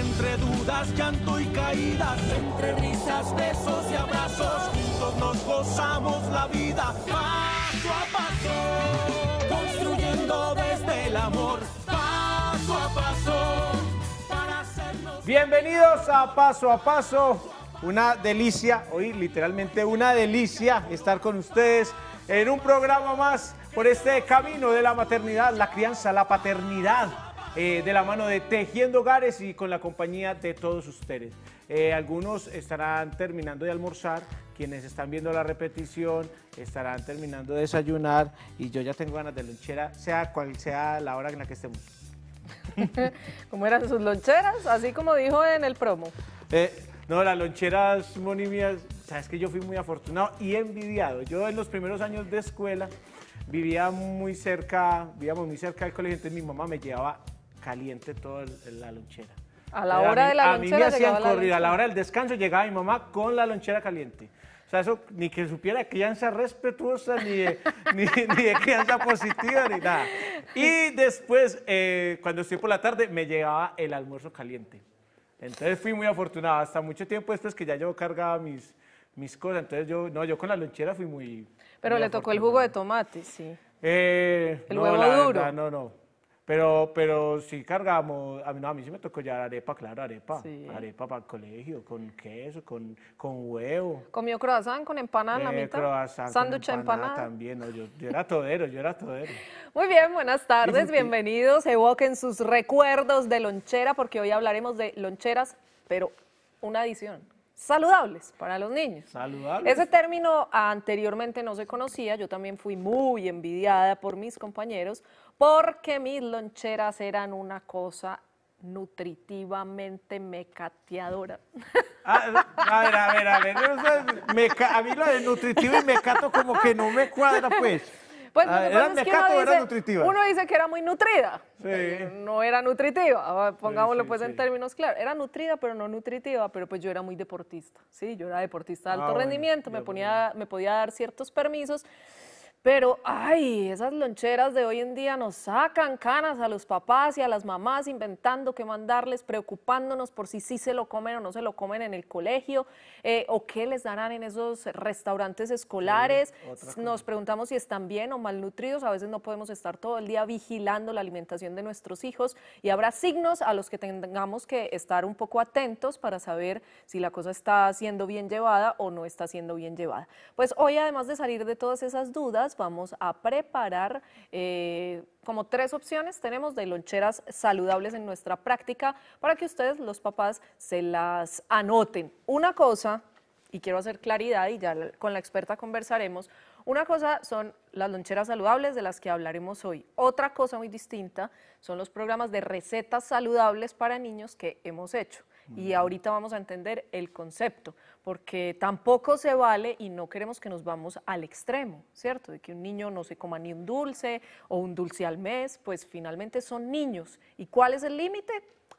entre dudas, llanto y caídas, entre risas, besos y abrazos, juntos nos gozamos la vida, paso a paso, construyendo desde el amor, paso a paso. Para hacernos... Bienvenidos a Paso a Paso, una delicia, hoy literalmente una delicia estar con ustedes en un programa más por este camino de la maternidad, la crianza, la paternidad eh, de la mano de Tejiendo Hogares y con la compañía de todos ustedes. Eh, algunos estarán terminando de almorzar, quienes están viendo la repetición estarán terminando de desayunar y yo ya tengo ganas de lonchera, sea cual sea la hora en la que estemos. ¿Cómo eran sus loncheras? Así como dijo en el promo. Eh, no, las loncheras, Moni sabes que yo fui muy afortunado y envidiado. Yo en los primeros años de escuela vivía muy cerca, vivíamos muy cerca del colegio, entonces mi mamá me llevaba caliente toda la lonchera. A la hora de la lonchera. A mí me hacían a la hora del descanso llegaba mi mamá con la lonchera caliente. O sea, eso ni que supiera crianza respetuosa, ni de, ni, ni crianza positiva, ni nada. Y después, eh, cuando estoy por la tarde, me llegaba el almuerzo caliente. Entonces fui muy afortunada. hasta mucho tiempo después que ya yo cargaba mis, mis cosas. Entonces yo, no, yo con la lonchera fui muy... Pero le tocó el jugo de tomate, sí. Eh, el huevo duro. La, no, no. Pero, pero si cargamos, a mí, a mí sí me tocó llevar arepa, claro, arepa. Arepa para el colegio, con queso, con, con huevo. ¿Comió croissant con empanada en eh, la mitad? croissant empanada, También, yo, era todero, yo era todero. Muy bien, buenas tardes, bienvenidos. Evoquen sus recuerdos de lonchera, porque hoy hablaremos de loncheras, pero una adición, saludables para los niños. Saludables. Ese término anteriormente no se conocía, yo también fui muy envidiada por mis compañeros porque mis loncheras eran una cosa nutritivamente mecateadora. Ah, eh, a ver, a ver, a ver. a mí lo de nutritivo y mecato como que no me cuadra, pues. pues era es uno, dice, nutritiva? uno dice que era muy nutrida. Eh, no era nutritiva, ah, pongámoslo pues en términos claros. Era nutrida, pero no nutritiva, pero pues yo era muy deportista, ¿sí? Yo era deportista de ah, alto rendimiento, me, ponía, me podía dar ciertos permisos. Pero, ay, esas loncheras de hoy en día nos sacan canas a los papás y a las mamás inventando qué mandarles, preocupándonos por si sí se lo comen o no se lo comen en el colegio, eh, o qué les darán en esos restaurantes escolares. nos preguntamos si están bien o malnutridos. A veces no podemos estar todo el día vigilando la alimentación de nuestros hijos y habrá signos a los que tengamos que estar un poco atentos para saber si la cosa está siendo bien llevada o no está siendo bien llevada. Pues hoy, además de salir de todas esas dudas, vamos a preparar eh, como tres opciones tenemos de loncheras saludables en nuestra práctica para que ustedes, los papás, se las anoten. Una cosa, y quiero hacer claridad y ya con la experta conversaremos, una cosa son las loncheras saludables de las que hablaremos hoy. Otra cosa muy distinta son los programas de recetas saludables para niños que hemos hecho y ahorita vamos a entender el concepto, porque tampoco se vale y no queremos que nos vamos al extremo, ¿cierto? De que un niño no se coma ni un dulce o un dulce al mes, pues finalmente son niños. ¿Y cuál es el límite?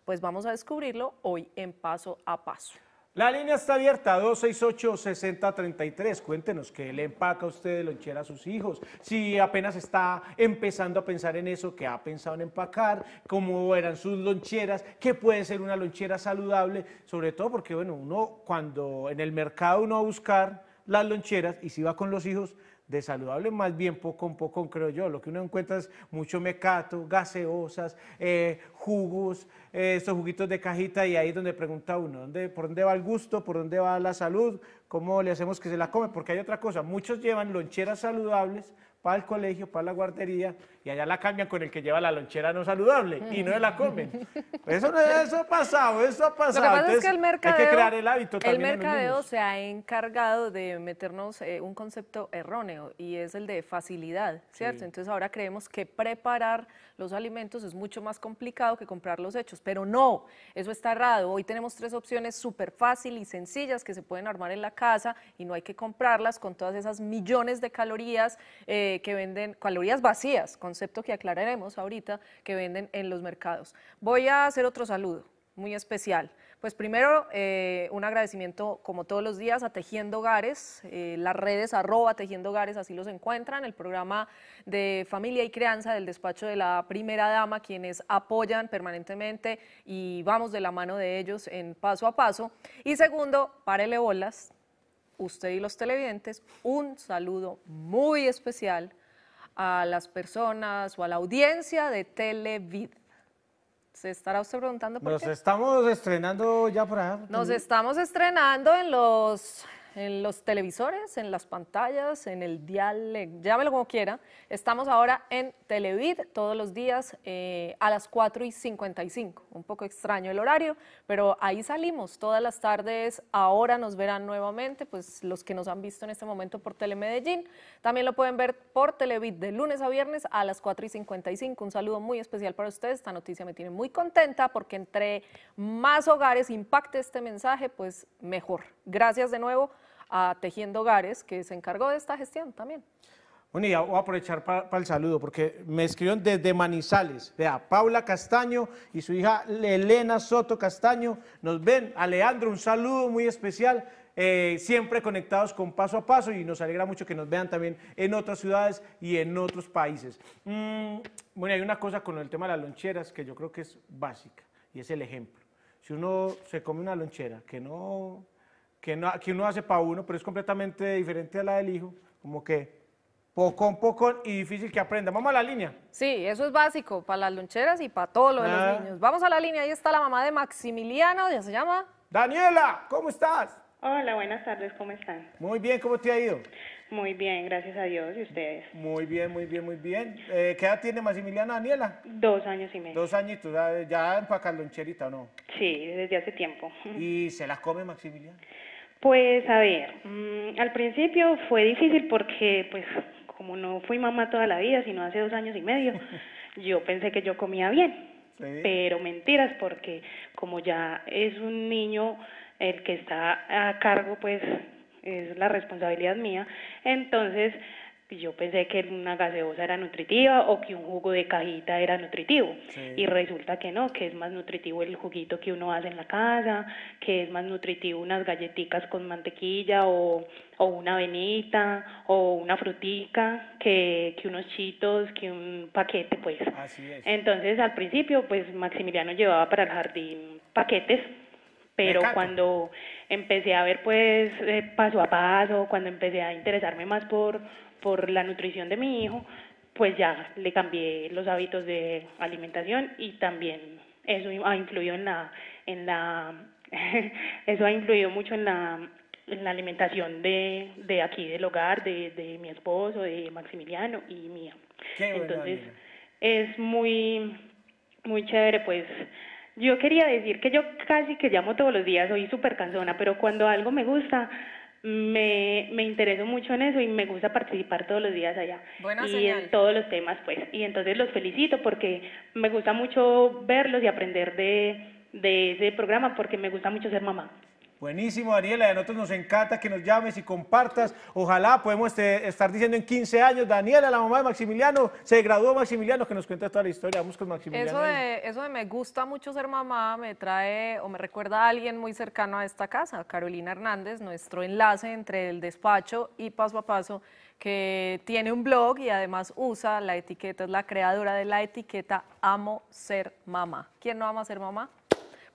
Pues vamos a descubrirlo hoy en paso a paso. La línea está abierta, 268-6033. Cuéntenos qué le empaca a usted de lonchera a sus hijos. Si apenas está empezando a pensar en eso, qué ha pensado en empacar, cómo eran sus loncheras, qué puede ser una lonchera saludable, sobre todo porque, bueno, uno cuando en el mercado uno va a buscar las loncheras y si va con los hijos, de saludable, más bien poco a poco, creo yo. Lo que uno encuentra es mucho mecato, gaseosas, eh, jugos, eh, estos juguitos de cajita y ahí donde pregunta uno, ¿dónde, ¿por dónde va el gusto? ¿Por dónde va la salud? ¿Cómo le hacemos que se la come? Porque hay otra cosa, muchos llevan loncheras saludables para el colegio, para la guardería, y allá la cambian con el que lleva la lonchera no saludable y no la comen. Eso, eso ha pasado, eso ha pasado. Lo que el mercadeo, hay que crear el hábito El mercadeo se ha encargado de meternos eh, un concepto erróneo y es el de facilidad, ¿cierto? Entonces ahora creemos que preparar los alimentos es mucho más complicado que comprar los hechos, pero no, eso está errado. Hoy tenemos tres opciones súper fácil y sencillas que se pueden armar en la casa y no hay que comprarlas con todas esas millones de calorías eh, que venden, calorías vacías, concepto que aclararemos ahorita que venden en los mercados. Voy a hacer otro saludo muy especial. Pues primero, eh, un agradecimiento como todos los días a Tejiendo Hogares, eh, las redes arroba Tejiendo Hogares, así los encuentran, el programa de familia y crianza del despacho de la primera dama, quienes apoyan permanentemente y vamos de la mano de ellos en paso a paso. Y segundo, párele bolas, usted y los televidentes, un saludo muy especial a las personas o a la audiencia de Televid. Se estará usted preguntando por Nos estamos estrenando ya para... Nos estamos estrenando en los en los televisores, en las pantallas, en el dial, llámelo como quiera. Estamos ahora en Televid todos los días eh, a las 4 y 55. Un poco extraño el horario, pero ahí salimos todas las tardes. Ahora nos verán nuevamente, pues los que nos han visto en este momento por Telemedellín. También lo pueden ver por Televid de lunes a viernes a las 4 y 55. Un saludo muy especial para ustedes. Esta noticia me tiene muy contenta porque entre más hogares impacte este mensaje, pues mejor. Gracias de nuevo a Tejiendo Hogares, que se encargó de esta gestión también. Bueno, y voy a aprovechar para el saludo porque me escribieron desde Manizales. Vea, Paula Castaño y su hija Elena Soto Castaño nos ven. Alejandro, un saludo muy especial. Eh, siempre conectados con paso a paso y nos alegra mucho que nos vean también en otras ciudades y en otros países. Mm, bueno, hay una cosa con el tema de las loncheras que yo creo que es básica y es el ejemplo. Si uno se come una lonchera que no que, no, que uno hace para uno, pero es completamente diferente a la del hijo, como que poco a poco y difícil que aprenda. Vamos a la línea. Sí, eso es básico para las loncheras y para todo de los ah. niños. Vamos a la línea, ahí está la mamá de Maximiliano, ya se llama. Daniela, ¿cómo estás? Hola, buenas tardes, ¿cómo están? Muy bien, ¿cómo te ha ido? Muy bien, gracias a Dios y ustedes. Muy bien, muy bien, muy bien. Eh, ¿Qué edad tiene Maximiliano Daniela? Dos años y medio. Dos añitos, ya empacan loncherita, ¿o no? Sí, desde hace tiempo. ¿Y se la come Maximiliano? Pues a ver, mm, al principio fue difícil porque pues como no fui mamá toda la vida, sino hace dos años y medio, yo pensé que yo comía bien, pero mentiras porque como ya es un niño el que está a cargo pues es la responsabilidad mía, entonces yo pensé que una gaseosa era nutritiva o que un jugo de cajita era nutritivo. Y resulta que no, que es más nutritivo el juguito que uno hace en la casa, que es más nutritivo unas galletitas con mantequilla o, una avenita o una frutica, que, unos chitos, que un paquete, pues. Así es. Entonces al principio, pues Maximiliano llevaba para el jardín paquetes pero cuando empecé a ver pues eh, paso a paso, cuando empecé a interesarme más por por la nutrición de mi hijo, pues ya le cambié los hábitos de alimentación y también eso ha influido en la en la eso ha influido mucho en la alimentación de, de aquí del hogar de, de mi esposo de Maximiliano y mía entonces es muy muy chévere pues yo quería decir que yo casi que llamo todos los días soy súper cansona pero cuando algo me gusta me, me intereso mucho en eso y me gusta participar todos los días allá. y en todos los temas, pues. Y entonces los felicito porque me gusta mucho verlos y aprender de, de ese programa porque me gusta mucho ser mamá. Buenísimo, Daniela. A nosotros nos encanta que nos llames y compartas. Ojalá podemos este, estar diciendo en 15 años, Daniela, la mamá de Maximiliano, se graduó Maximiliano, que nos cuenta toda la historia. Vamos con Maximiliano. Eso eso de me gusta mucho ser mamá me trae o me recuerda a alguien muy cercano a esta casa, Carolina Hernández, nuestro enlace entre el despacho y paso a paso que tiene un blog y además usa la etiqueta, es la creadora de la etiqueta Amo Ser Mamá. ¿Quién no ama ser mamá?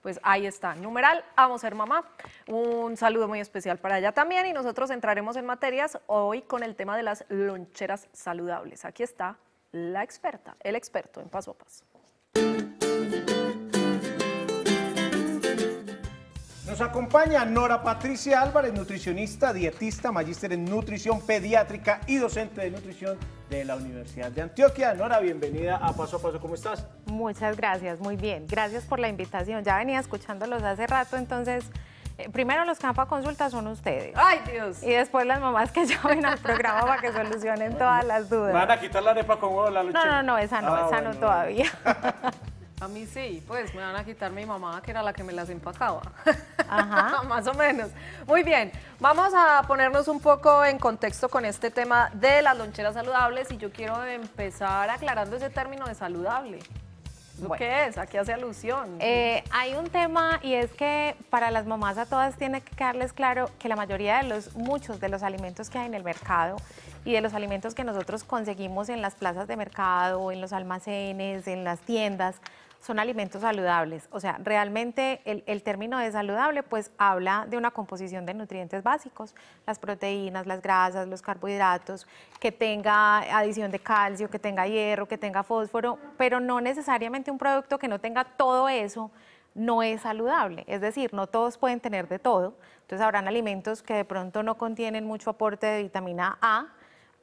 pues ahí está. Numeral, vamos a ser mamá. Un saludo muy especial para ella también y nosotros entraremos en materias hoy con el tema de las loncheras saludables. Aquí está la experta, el experto en paso a paso. Nos acompaña Nora Patricia Álvarez, nutricionista, dietista, magíster en nutrición pediátrica y docente de nutrición de la Universidad de Antioquia. Nora, bienvenida a Paso a Paso, ¿cómo estás? Muchas gracias, muy bien. Gracias por la invitación. Ya venía escuchándolos hace rato, entonces eh, primero los que van consulta son ustedes. ¡Ay, Dios! Y después las mamás que llamen al programa para que solucionen todas las dudas. ¿Van a quitar la arepa con huevo la lucha? No, no, no, esa no, ah, esa no todavía. A mí sí, pues me van a quitar mi mamá, que era la que me las empacaba. Ajá. Más o menos. Muy bien, vamos a ponernos un poco en contexto con este tema de las loncheras saludables y yo quiero empezar aclarando ese término de saludable. ¿Lo qué es? ¿A qué hace alusión? Eh, hay un tema y es que para las mamás a todas tiene que quedarles claro que la mayoría de los, muchos de los alimentos que hay en el mercado y de los alimentos que nosotros conseguimos en las plazas de mercado, en los almacenes, en las tiendas, son alimentos saludables. O sea, realmente el, término de saludable pues habla de una composición de nutrientes básicos, las proteínas, las grasas, los carbohidratos, que tenga adición de calcio, que tenga hierro, que tenga fósforo, pero no necesariamente un producto que no tenga todo eso no es saludable. Es decir, no todos pueden tener de todo. Entonces habrán alimentos que de pronto no contienen mucho aporte de vitamina A,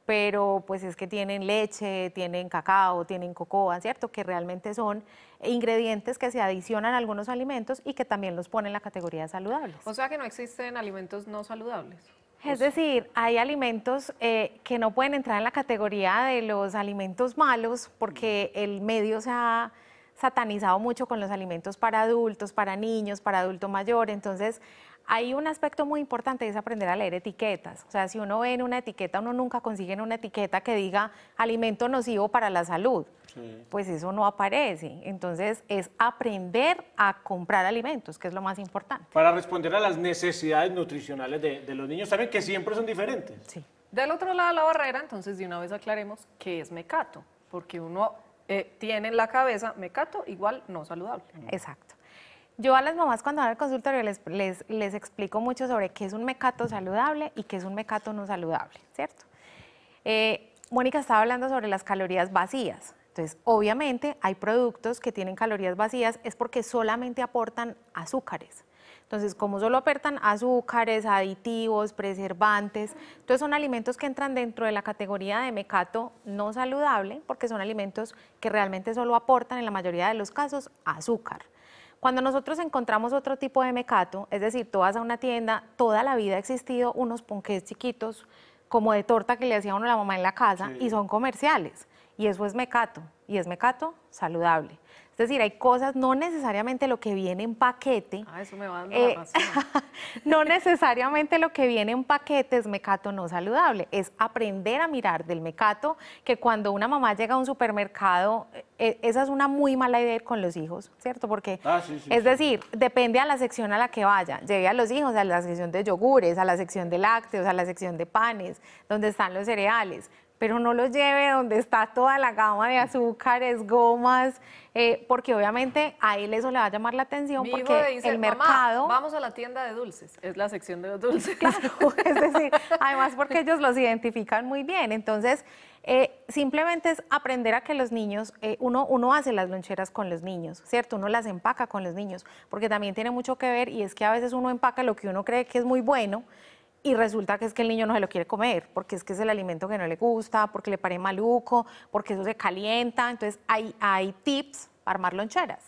pero pues es que tienen leche, tienen cacao, tienen cocoa, ¿cierto? Que realmente son ingredientes que se adicionan a algunos alimentos y que también los ponen en la categoría de saludables. O sea que no existen alimentos no saludables. Es pues decir, hay alimentos eh, que no pueden entrar en la categoría de los alimentos malos porque el medio se ha satanizado mucho con los alimentos para adultos, para niños, para adulto mayor. Entonces, hay un aspecto muy importante es aprender a leer etiquetas. O sea, si uno ve en una etiqueta, uno nunca consigue en una etiqueta que diga alimento nocivo para la salud. Pues eso no aparece. Entonces es aprender a comprar alimentos, que es lo más importante. Para responder a las necesidades nutricionales de, los niños, saben que siempre son diferentes. Sí. Del otro lado de la barrera, entonces de una vez aclaremos qué es mecato, porque uno eh, tiene en la cabeza mecato igual no saludable. Exacto. Yo a las mamás cuando van al consultorio les, explico mucho sobre qué es un mecato saludable y qué es un mecato no saludable, ¿cierto? Eh, Mónica estaba hablando sobre las calorías vacías. Entonces, obviamente hay productos que tienen calorías vacías, es porque solamente aportan azúcares. Entonces, como solo aportan azúcares, aditivos, preservantes, entonces son alimentos que entran dentro de la categoría de mecato no saludable, porque son alimentos que realmente solo aportan en la mayoría de los casos azúcar. Cuando nosotros encontramos otro tipo de mecato, es decir, tú vas a una tienda, toda la vida ha existido unos ponqués chiquitos, como de torta que le hacía uno a la mamá en la casa, y son comerciales. Y eso es mecato, y es mecato saludable. Es decir, hay cosas, no necesariamente lo que viene en paquete. Ah, eso me va dando eh, No necesariamente lo que viene en paquete es mecato no saludable. Es aprender a mirar del mecato que cuando una mamá llega a un supermercado, eh, e, esa es una muy mala idea con los hijos, ¿cierto? Porque, ah, es decir, depende a la sección a la que vaya. Lleve a los hijos a la sección de yogures, a la sección de lácteos, a la sección de panes, donde están los cereales pero no los lleve donde está toda la gama de azúcares, gomas, eh, porque obviamente a él eso le va a llamar la atención porque dice, el mercado... vamos a la tienda de dulces, es la sección de los dulces. es decir, además porque ellos los identifican muy bien, entonces... Eh, simplemente es aprender a que los niños, eh, uno, uno hace las loncheras con los niños, ¿cierto? Uno las empaca con los niños, porque también tiene mucho que ver y es que a veces uno empaca lo que uno cree que es muy bueno y resulta que es que el niño no se lo quiere comer, porque es que es el alimento que no le gusta, porque le parece maluco, porque eso se calienta. Entonces, hay, hay tips para armar loncheras.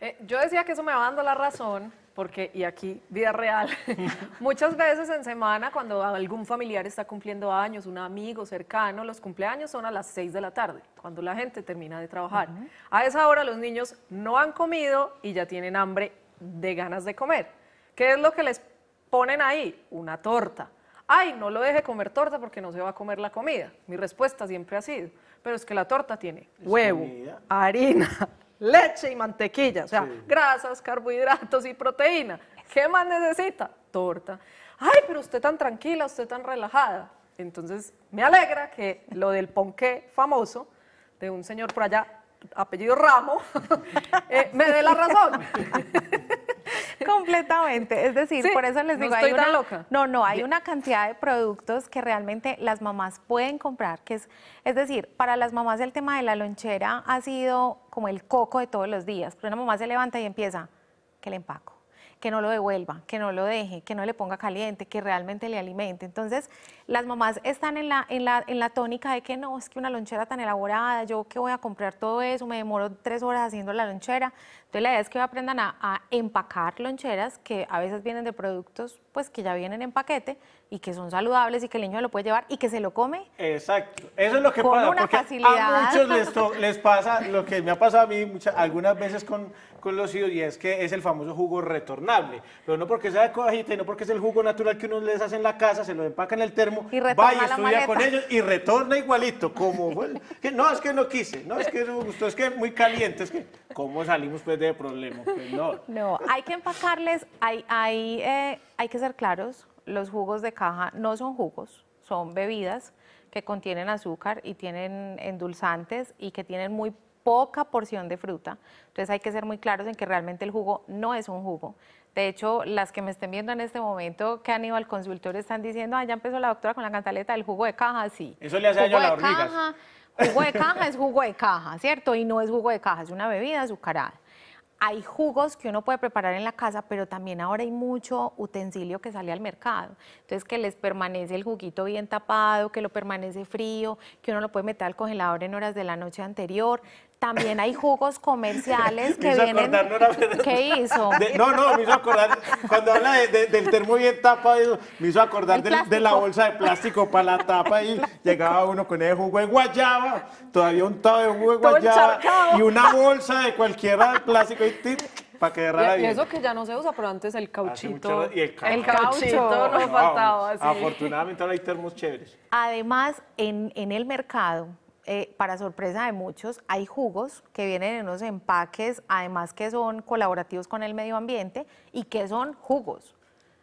Eh, yo decía que eso me va dando la razón, porque, y aquí, vida real, muchas veces en semana cuando algún familiar está cumpliendo años, un amigo cercano, los cumpleaños son a las 6 de la tarde, cuando la gente termina de trabajar. A esa hora los niños no han comido y ya tienen hambre de ganas de comer. ¿Qué es lo que les ponen ahí una torta. Ay, no lo deje comer torta porque no se va a comer la comida. Mi respuesta siempre ha sido, pero es que la torta tiene huevo, harina, leche y mantequilla, o sea, grasas, carbohidratos y proteína. ¿Qué más necesita? Torta. Ay, pero usted tan tranquila, usted tan relajada. Entonces, me alegra que lo del ponqué famoso de un señor por allá, apellido Ramo, eh, me dé la razón. Completamente. Es decir, por eso les digo, hay una, loca. No, no, hay una cantidad de productos que realmente las mamás pueden comprar, que es, es decir, para las mamás el tema de la lonchera ha sido como el coco de todos los días. Pero una mamá se levanta y empieza, que le empaco que no lo devuelva, que no lo deje, que no le ponga caliente, que realmente le alimente. Entonces, las mamás están en la, en, la, en la tónica de que no, es que una lonchera tan elaborada, yo que voy a comprar todo eso, me demoro tres horas haciendo la lonchera. Entonces la idea es que aprendan a, empacar loncheras que a veces vienen de productos pues que ya vienen en paquete y que son saludables y que el niño lo puede llevar y que se lo come. Exacto, eso es lo que con pasa. Una A muchos les, les, pasa lo que me ha pasado a mí muchas, algunas veces con, con los hijos y es que es el famoso jugo retornable, pero no porque sea de cojita y no porque es el jugo natural que uno les hace en la casa, se lo empacan en el termo y vaya a con ellos y retorna igualito, como que no, es que no quise, no, es que no gustó, es que muy caliente, es que ¿cómo salimos pues de problema? Pues, no. No, hay que empacarles, hay, hay, eh, hay que ser claros, los jugos de caja no son jugos, son bebidas que contienen azúcar y tienen endulzantes y que tienen muy poca porción de fruta. Entonces hay que ser muy claros en que realmente el jugo no es un jugo, de hecho, las que me estén viendo en este momento que han ido al consultorio están diciendo, ah, ya empezó la doctora con la cantaleta del jugo de caja, sí. Eso le hace daño a Caja, jugo de caja es jugo de caja, ¿cierto? Y no es jugo de caja, es una bebida azucarada. Hay jugos que uno puede preparar en la casa, pero también ahora hay mucho utensilio que sale al mercado. Entonces, que les permanece el juguito bien tapado, que lo permanece frío, que uno lo puede meter al congelador en horas de la noche anterior también hay jugos comerciales que vienen. ¿Qué hizo? no, no, me hizo acordar, cuando habla del termo bien tapa, me hizo acordar de, la bolsa de plástico para la tapa y llegaba uno con ese jugo de guayaba, todavía un tabo de jugo de guayaba y una bolsa de cualquiera de plástico y para que y, bien. Y eso que ya no se usa, pero antes el cauchito. el, caucho. cauchito no, faltaba. Afortunadamente ahora hay termos chéveres. Además, en el mercado eh, para sorpresa de muchos, hay jugos que vienen en unos empaques, además que son colaborativos con el medio ambiente y que son jugos.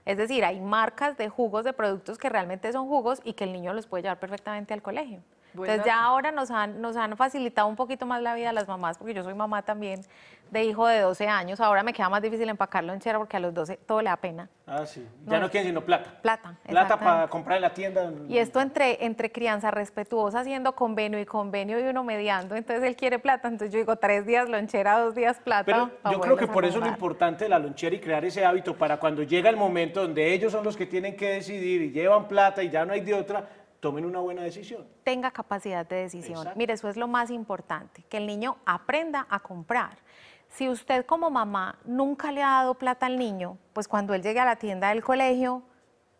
Es decir, hay marcas de jugos de productos que realmente son jugos y que el niño los puede llevar perfectamente al colegio. Entonces ya ahora nos han, nos han facilitado un poquito más la vida a las mamás, porque yo soy mamá también de hijo de 12 años. Ahora me queda más difícil empacar lonchera chera porque a los 12 todo le da pena. Ah, sí. Ya no, quieren sino plata. Plata. Plata para comprar en la tienda. Y esto entre, entre crianza respetuosa, haciendo convenio y convenio y uno mediando. Entonces él quiere plata. Entonces yo digo tres días lonchera, dos días plata. Pero yo creo que por eso es lo importante de la lonchera y crear ese hábito para cuando llega el momento donde ellos son los que tienen que decidir y llevan plata y ya no hay de otra, tomen una buena decisión. Tenga capacidad de decisión. Mire, eso es lo más importante, que el niño aprenda a comprar. Si usted como mamá nunca le ha dado plata al niño, pues cuando él llegue a la tienda del colegio,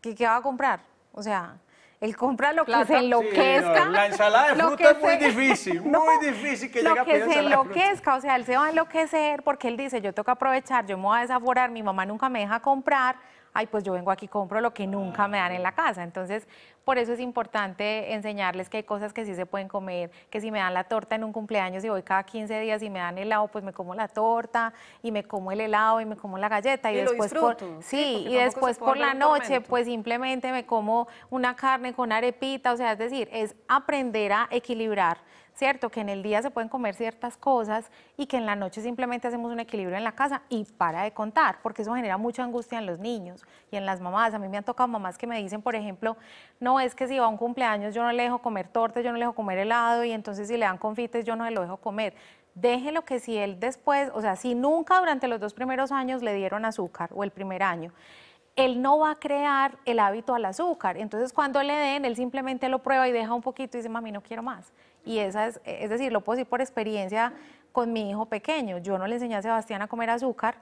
¿qué, va a comprar? O sea, él compra lo que se enloquezca. la ensalada de fruta es muy difícil, muy difícil que llegue a pedir Lo que se enloquezca, o sea, él se va a enloquecer porque él dice, yo tengo que aprovechar, yo me voy a desaforar, mi mamá nunca me deja comprar, ay, pues yo vengo aquí y compro lo que nunca me dan en la casa. Entonces, por eso es importante enseñarles que hay cosas que sí se pueden comer, que si me dan la torta en un cumpleaños y voy cada 15 días y me dan helado, pues me como la torta y me como el helado y me como la galleta y, después por, sí, y después por la noche pues simplemente me como una carne con arepita, o sea, es decir, es aprender a equilibrar ¿cierto? Que en el día se pueden comer ciertas cosas y que en la noche simplemente hacemos un equilibrio en la casa y para de contar, porque eso genera mucha angustia en los niños y en las mamás. A mí me han tocado mamás que me dicen, por ejemplo, no es que si va a un cumpleaños yo no le dejo comer tortes, yo no le dejo comer helado y entonces si le dan confites yo no se lo dejo comer. Déjelo que si él después, o sea, si nunca durante los dos primeros años le dieron azúcar o el primer año, él no va a crear el hábito al azúcar. Entonces, cuando le den, él simplemente lo prueba y deja un poquito y dice, mami, no quiero más. Y esa es, es decir, lo puedo decir por experiencia con mi hijo pequeño. Yo no le enseñé a Sebastián a comer azúcar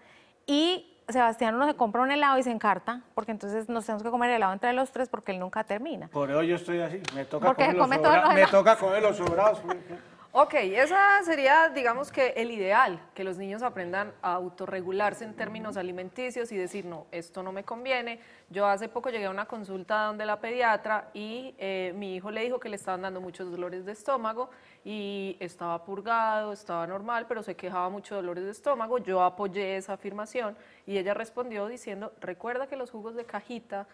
y Sebastián no se compra un helado y se encarta, porque entonces nos tenemos que comer helado entre los tres porque él nunca termina. Por eso yo estoy así, me toca, comer, los, me toca comer los sobrados. Ok, esa sería, digamos que el ideal, que los niños aprendan a autorregularse en términos alimenticios y decir, no, esto no me conviene. Yo hace poco llegué a una consulta donde la pediatra y eh, mi hijo le dijo que le estaban dando muchos dolores de estómago y estaba purgado, estaba normal, pero se quejaba mucho de dolores de estómago. Yo apoyé esa afirmación y ella respondió diciendo, recuerda que los jugos de cajita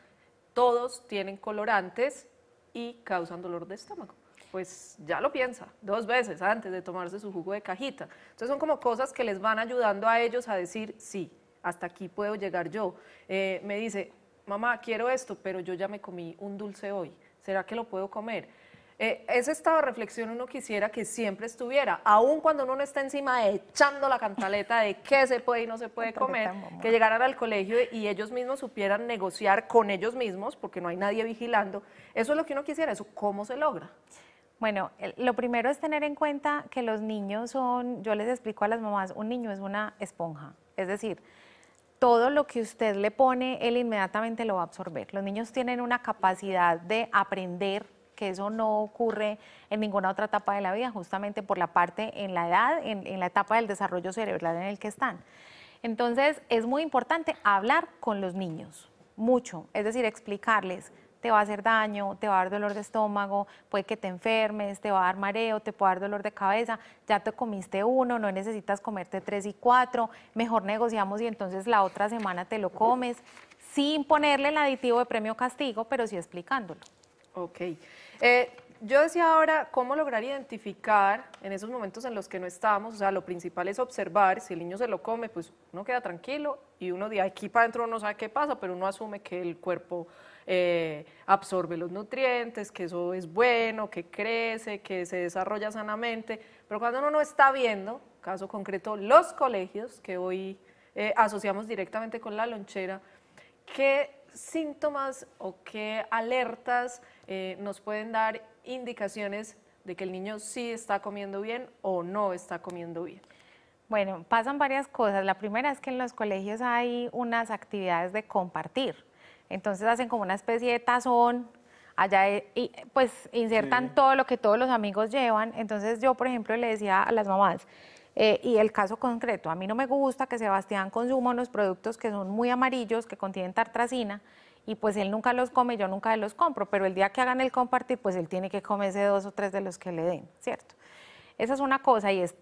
todos tienen colorantes y causan dolor de estómago pues ya lo piensa dos veces antes de tomarse su jugo de cajita. Entonces son como cosas que les van ayudando a ellos a decir, sí, hasta aquí puedo llegar yo. Eh, me dice, mamá, quiero esto, pero yo ya me comí un dulce hoy, ¿será que lo puedo comer? Eh, ese estado de reflexión uno quisiera que siempre estuviera, aun cuando uno no está encima echando la cantaleta de qué se puede y no se puede comer, que llegaran al colegio y ellos mismos supieran negociar con ellos mismos, porque no hay nadie vigilando. Eso es lo que uno quisiera, eso cómo se logra. Bueno, lo primero es tener en cuenta que los niños son, yo les explico a las mamás, un niño es una esponja, es decir, todo lo que usted le pone, él inmediatamente lo va a absorber. Los niños tienen una capacidad de aprender que eso no ocurre en ninguna otra etapa de la vida, justamente por la parte en la edad, en, la etapa del desarrollo cerebral en el que están. Entonces, es muy importante hablar con los niños, mucho, es decir, explicarles te va a hacer daño, te va a dar dolor de estómago, puede que te enfermes, te va a dar mareo, te puede dar dolor de cabeza, ya te comiste uno, no necesitas comerte tres y cuatro, mejor negociamos y entonces la otra semana te lo comes, sin ponerle el aditivo de premio castigo, pero sí explicándolo. Ok. Eh, yo decía ahora, ¿cómo lograr identificar en esos momentos en los que no estamos? O sea, lo principal es observar, si el niño se lo come, pues uno queda tranquilo y uno de aquí para adentro no sabe qué pasa, pero uno asume que el cuerpo eh, absorbe los nutrientes, que eso es bueno, que crece, que se desarrolla sanamente. Pero cuando uno no está viendo, caso concreto, los colegios, que hoy eh, asociamos directamente con la lonchera, ¿qué síntomas o qué alertas eh, nos pueden dar indicaciones de que el niño sí está comiendo bien o no está comiendo bien? Bueno, pasan varias cosas. La primera es que en los colegios hay unas actividades de compartir. Entonces hacen como una especie de tazón, allá eh, y, pues insertan todo lo que todos los amigos llevan. Entonces yo, por ejemplo, le decía a las mamás, eh, y el caso concreto, a mí no me gusta que Sebastián consuma unos productos que son muy amarillos, que contienen tartracina, y pues él nunca los come, yo nunca los compro, pero el día que hagan el compartir, pues él tiene que comerse dos o tres de los que le den, ¿cierto? Esa es una cosa y es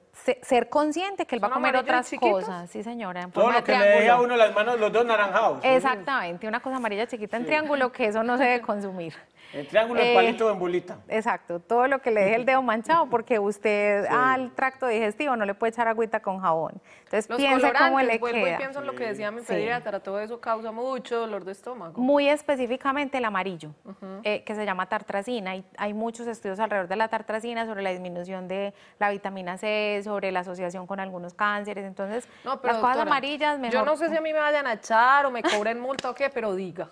ser consciente que él va a comer otras cosas. Sí, señora. En forma Todo lo que me le deje a uno las manos, los dos naranjados. Exactamente, una cosa amarilla chiquita en triángulo que eso no se debe consumir. El triángulo, en eh, palito o en bolita? Exacto, todo lo que le deje el dedo manchado, porque usted al tracto digestivo no le puede echar agüita con jabón. Entonces Los piensa cómo le vuelvo Y pienso en lo que decía mi pediatra, todo eso causa mucho dolor de estómago. Muy específicamente el amarillo, eh, que se llama tartracina. Hay, hay muchos estudios alrededor de la tartracina sobre la disminución de la vitamina C, sobre la asociación con algunos cánceres. Entonces, no, pero las cosas amarillas mejor. Yo no sé si a mí me vayan a echar o me cobren multa o qué, pero diga.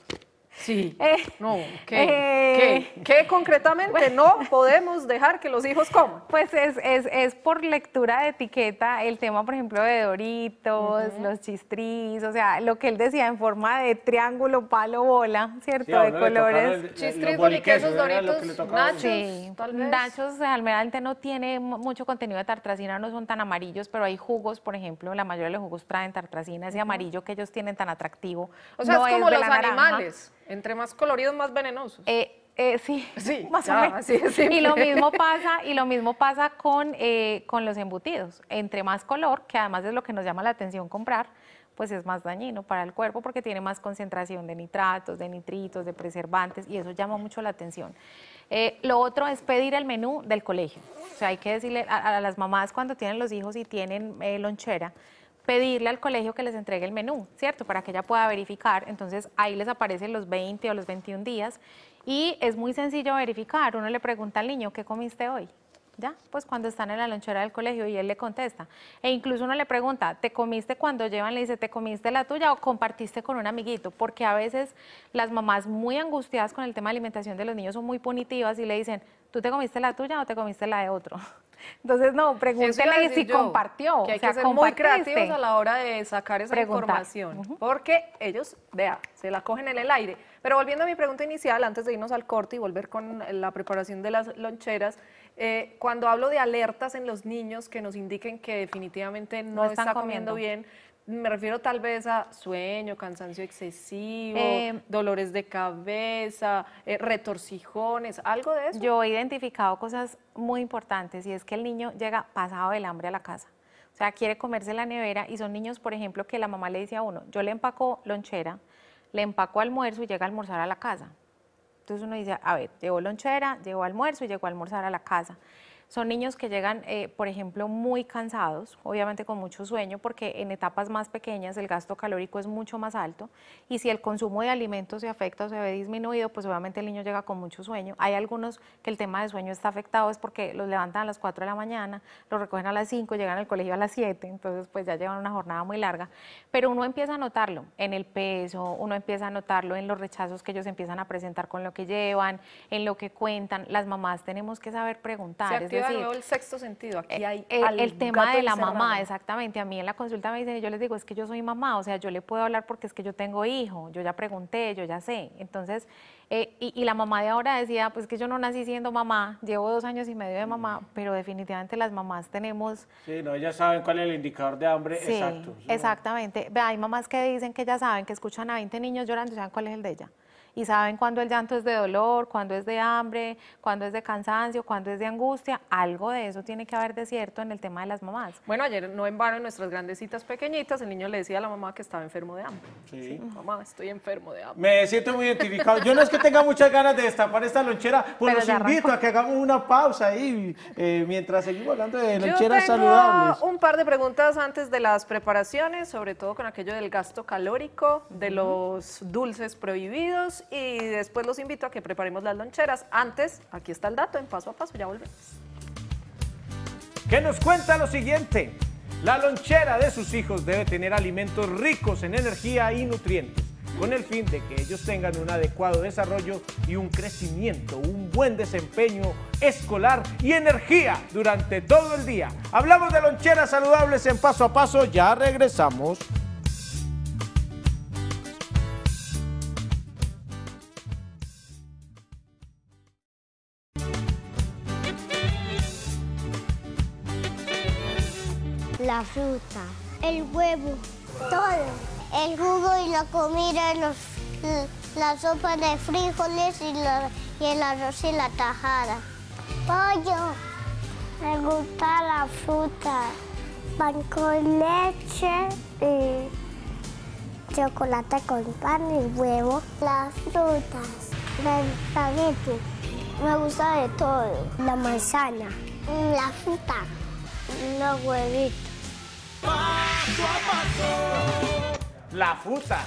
Sí. Eh, no, eh, ¿qué, ¿qué, concretamente no podemos dejar que los hijos coman? Pues es, es, es, por lectura de etiqueta el tema, por ejemplo, de Doritos, los chistris, o sea, lo que él decía en forma de triángulo, palo, bola, ¿cierto? de colores. chistris, boliquesos, Doritos, nachos. Nachos no tiene mucho contenido de tartracina, no son tan amarillos, pero hay jugos, por ejemplo, la mayoría de los jugos traen tartracina, ese amarillo que ellos tienen tan atractivo. O sea, es como los animales. Entre más coloridos, más venenosos. Eh, eh, sí, sí, más o menos. y lo mismo pasa, y lo mismo pasa con, eh, con los embutidos. Entre más color, que además es lo que nos llama la atención comprar, pues es más dañino para el cuerpo porque tiene más concentración de nitratos, de nitritos, de preservantes y eso llama mucho la atención. lo otro es pedir el menú del colegio. O sea, hay que decirle a, las mamás cuando tienen los hijos y tienen lonchera, pedirle al colegio que les entregue el menú, ¿cierto? Para que ella pueda verificar. Entonces ahí les aparecen los 20 o los 21 días y es muy sencillo verificar. Uno le pregunta al niño, ¿qué comiste hoy? ¿Ya? Pues cuando están en la lonchera del colegio y él le contesta. E incluso uno le pregunta, ¿te comiste cuando llevan? Le dice, ¿te comiste la tuya o compartiste con un amiguito? Porque a veces las mamás muy angustiadas con el tema de alimentación de los niños son muy punitivas y le dicen, ¿tú te comiste la tuya o te comiste la de otro? Entonces, no, pregúntele si compartió. Que hay que ser muy creativos a la hora de sacar esa información. Porque ellos, vea, se la cogen en el aire. Pero volviendo a mi pregunta inicial, antes de irnos al corte y volver con la preparación de las loncheras, eh, cuando hablo de alertas en los niños que nos indiquen que definitivamente no, están está comiendo bien, me refiero tal vez a sueño, cansancio excesivo, em, dolores de cabeza, eh, retorcijones, algo de eso. Yo he identificado cosas muy importantes y es que el niño llega pasado del hambre a la casa. O sea, quiere comerse la nevera y son niños, por ejemplo, que la mamá le dice a uno, yo le empaco lonchera, le empaco almuerzo y llega a almorzar a la casa. Entonces uno dice, a ver, llegó lonchera, llegó almuerzo y llegó a almorzar a la casa. Son niños que llegan, eh, por ejemplo, muy cansados, obviamente con mucho sueño, porque en etapas más pequeñas el gasto calórico es mucho más alto y si el consumo de alimentos se afecta o se ve disminuido, pues obviamente el niño llega con mucho sueño. Hay algunos que el tema de sueño está afectado es porque los levantan a las 4 de la mañana, los recogen a las 5, llegan al colegio a las 7, entonces pues ya llevan una jornada muy larga, pero uno empieza a notarlo en el peso, uno empieza a notarlo en los rechazos que ellos empiezan a presentar con lo que llevan, en lo que cuentan. Las mamás tenemos que saber preguntar el sexto sentido. Aquí eh, hay eh, el, tema de la mamá, exactamente. A mí en la consulta me dicen, yo les digo, es que yo soy mamá, o sea, yo le puedo hablar porque es que yo tengo hijo, yo ya pregunté, yo ya sé. Entonces, eh, y, la mamá de ahora decía, pues que yo no nací siendo mamá, llevo dos años y medio de mamá, mm. pero definitivamente las mamás tenemos... Sí, no, ellas saben cuál es el indicador de hambre exacto. exactamente. Hay mamás que dicen que ya saben, que escuchan a 20 niños llorando saben cuál es el de ella y saben cuando el llanto es de dolor, cuando es de hambre, cuando es de cansancio, cuando es de angustia. Algo de eso tiene que haber de cierto en el tema de las mamás. Bueno, ayer no en vano nuestras grandecitas pequeñitas el niño le decía a la mamá que estaba enfermo de hambre. Sí. mamá, estoy enfermo de hambre. Me siento muy identificado. Yo no es que tenga muchas ganas de destapar esta lonchera, pues Pero los invito a que hagamos una pausa ahí eh, mientras seguimos hablando de loncheras Yo Un par de preguntas antes de las preparaciones, sobre todo con aquello del gasto calórico, de los dulces prohibidos y después los invito a que preparemos las loncheras. Antes, aquí está el dato en paso a paso, ya volvemos. Que nos cuenta lo siguiente. La lonchera de sus hijos debe tener alimentos ricos en energía y nutrientes, con el fin de que ellos tengan un adecuado desarrollo y un crecimiento, un buen desempeño escolar y energía durante todo el día. Hablamos de loncheras saludables en paso a paso, ya regresamos. fruta, el huevo, todo. El jugo y la comida, los, la sopa de frijoles y, y el arroz y la tajada. Pollo. Me gusta la fruta. Pan con leche y chocolate con pan y huevo. Las frutas. Me gusta de todo. La manzana. La fruta. Los huevitos. La FUTA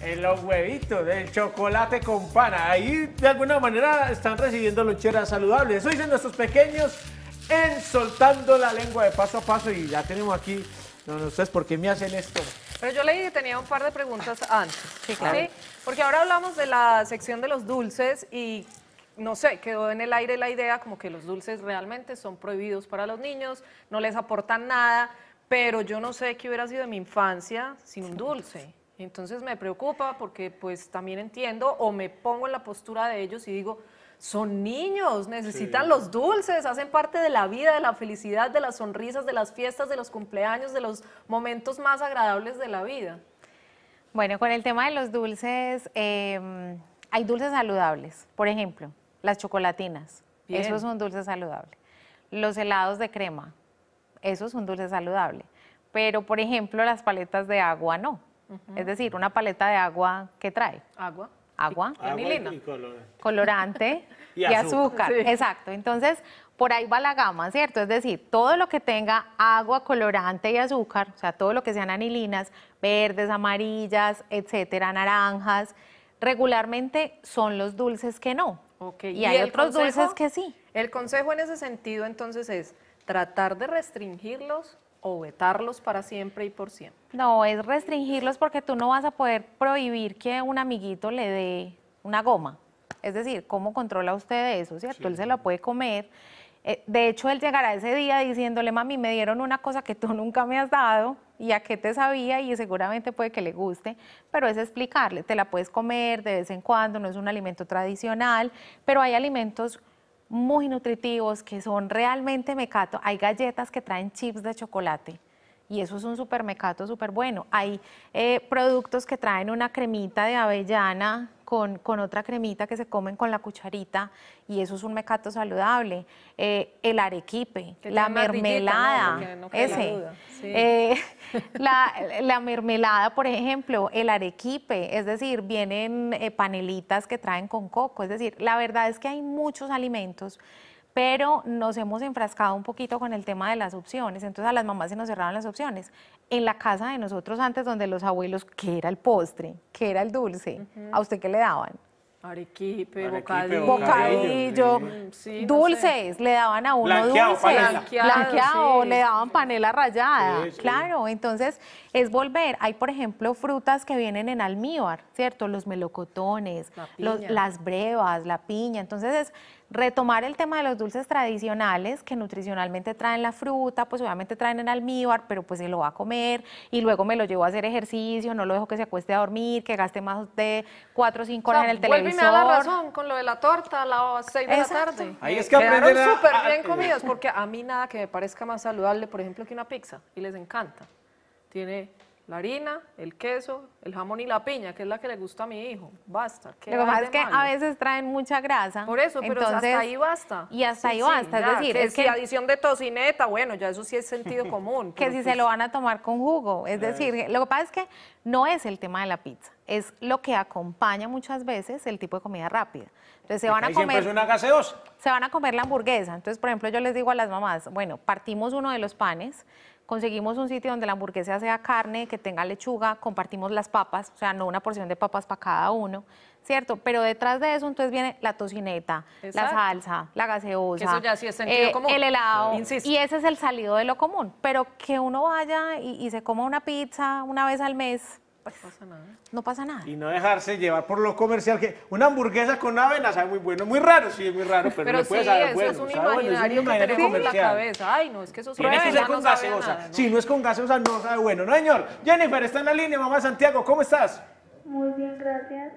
en los huevitos, DEL chocolate con pana. Ahí de alguna manera están recibiendo loncheras saludables. Eso dicen nuestros pequeños en soltando la lengua de paso a paso. Y ya tenemos aquí. No, no, sé ¿por qué me hacen esto? Pero yo le dije que tenía un par de preguntas ah. antes. Sí, claro. Porque ahora hablamos de la sección de los dulces y no sé, quedó en el aire la idea como que los dulces realmente son prohibidos para los niños, no les aportan nada pero yo no sé qué hubiera sido de mi infancia sin un dulce. Entonces me preocupa porque pues también entiendo o me pongo en la postura de ellos y digo, son niños, necesitan los dulces, hacen parte de la vida, de la felicidad, de las sonrisas, de las fiestas, de los cumpleaños, de los momentos más agradables de la vida. Bueno, con el tema de los dulces, em, hay dulces saludables, por ejemplo, las chocolatinas, eso es un dulce saludable, los helados de crema, eso es un dulce saludable. Pero, por ejemplo, las paletas de agua no. Es decir, una paleta de agua, ¿qué trae? Agua. Agua. anilina, colorante. colorante y, azúcar. Exacto. Entonces, por ahí va la gama, ¿cierto? Es decir, todo lo que tenga agua, colorante y azúcar, o sea, todo lo que sean anilinas, verdes, amarillas, etcétera, naranjas, regularmente son los dulces que no. Okay. Y, hay otros dulces que sí. El consejo en ese sentido entonces es tratar de restringirlos o vetarlos para siempre y por siempre. No, es restringirlos porque tú no vas a poder prohibir que un amiguito le dé una goma. Es decir, ¿cómo controla usted eso? ¿Cierto? Él se la puede comer. Eh, de hecho, él llegará ese día diciéndole, mami, me dieron una cosa que tú nunca me has dado y a qué te sabía y seguramente puede que le guste, pero es explicarle, te la puedes comer de vez en cuando, no es un alimento tradicional, pero hay alimentos muy nutritivos, que son realmente mecato. Hay galletas que traen chips de chocolate y eso es un mecato, súper bueno. Hay eh, productos que traen una cremita de avellana con, otra cremita que se comen con la cucharita y eso es un mecato saludable. Eh, el arequipe, la mermelada, ese. La, mermelada, por ejemplo, el arequipe, es decir, vienen eh, panelitas que traen con coco, es decir, la verdad es que hay muchos alimentos pero nos hemos enfrascado un poquito con el tema de las opciones, entonces a las mamás se nos cerraban las opciones. En la casa de nosotros antes, donde los abuelos, ¿qué era el postre? ¿Qué era el dulce? ¿A usted qué le daban? Arequipe, bocadillo, bocadillo dulces, le daban a uno blanqueado, blanqueado, le daban panela rallada, claro, entonces es volver, hay por ejemplo frutas que vienen en almíbar, ¿cierto? Los melocotones, las brevas, la piña, entonces es retomar el tema de los dulces tradicionales que nutricionalmente traen la fruta, pues obviamente traen el almíbar, pero pues se lo va a comer y luego me lo llevo a hacer ejercicio, no lo dejo que se acueste a dormir, que gaste más de cuatro o cinco horas en el televisor. Vuelve la razón con lo de la torta a las 6 de la tarde. Ahí es que aprenden súper bien comidas, porque a mí nada que me parezca más saludable, por ejemplo, que una pizza, y les encanta. Tiene la harina, el queso, el jamón y la piña, que es la que le gusta a mi hijo. Basta. Lo que pasa es que a veces traen mucha grasa. Por eso, pero hasta ahí basta. Y hasta ahí basta. es decir, es que. Si adición de tocineta, bueno, ya eso sí es sentido común. que si se lo pues van a tomar con jugo. Es decir, lo que pasa es que no es el tema de la pizza, es lo que acompaña muchas veces el tipo de comida rápida. Entonces se van a comer. Es una gaseosa. Se van a comer la hamburguesa. Entonces, por ejemplo, yo les digo a las mamás, bueno, partimos uno de los panes conseguimos un sitio donde la hamburguesa sea carne, que tenga lechuga, compartimos las papas, o sea, no una porción de papas para cada uno, ¿cierto? Pero detrás de eso entonces viene la tocineta, la salsa, la gaseosa, eh, el helado, y ese es el salido de lo común, pero que uno vaya y, y se coma una pizza una vez al mes, pues, no pasa nada. No pasa nada. Y no dejarse llevar por lo comercial, que una hamburguesa con avena sabe muy bueno, muy raro, sí, es muy raro, pero, no sí, puede saber eso bueno. Es un imaginario, bueno, es que en la cabeza. Ay, no, es que eso Tiene que ser con gaseosa. Si no es con gaseosa, no sabe bueno, ¿no, señor? Jennifer, está en la línea, mamá Santiago, ¿cómo estás? Muy bien, gracias.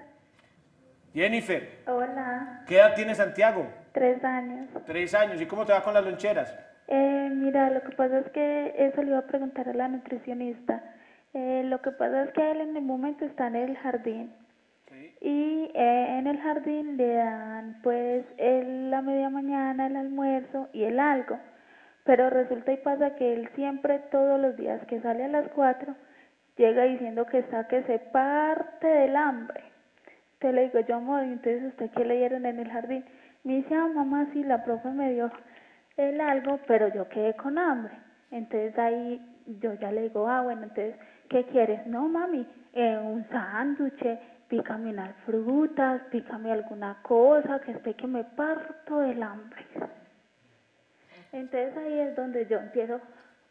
Jennifer. Hola. ¿Qué edad tiene Santiago? Tres años. Tres años. ¿Y cómo te va con las loncheras? Eh, mira, lo que pasa es que eso le iba a preguntar a la nutricionista. Eh, lo que pasa es que él en el momento está en el jardín. Y eh, en el jardín le dan pues el, la media mañana, el almuerzo y el algo. Pero resulta y pasa que él siempre, todos los días que sale a las cuatro llega diciendo que está que se parte del hambre. Te le digo, yo amor, entonces usted qué leyeron en el jardín. Me dice, ah, mamá, si la profe me dio el algo, pero yo quedé con hambre. Entonces ahí yo ya le digo, ah, bueno, entonces ¿qué quieres? No, mami, eh, un sándwich, eh, pícame unas frutas, pícame alguna cosa, que esté que me parto del hambre. Entonces ahí es donde yo empiezo,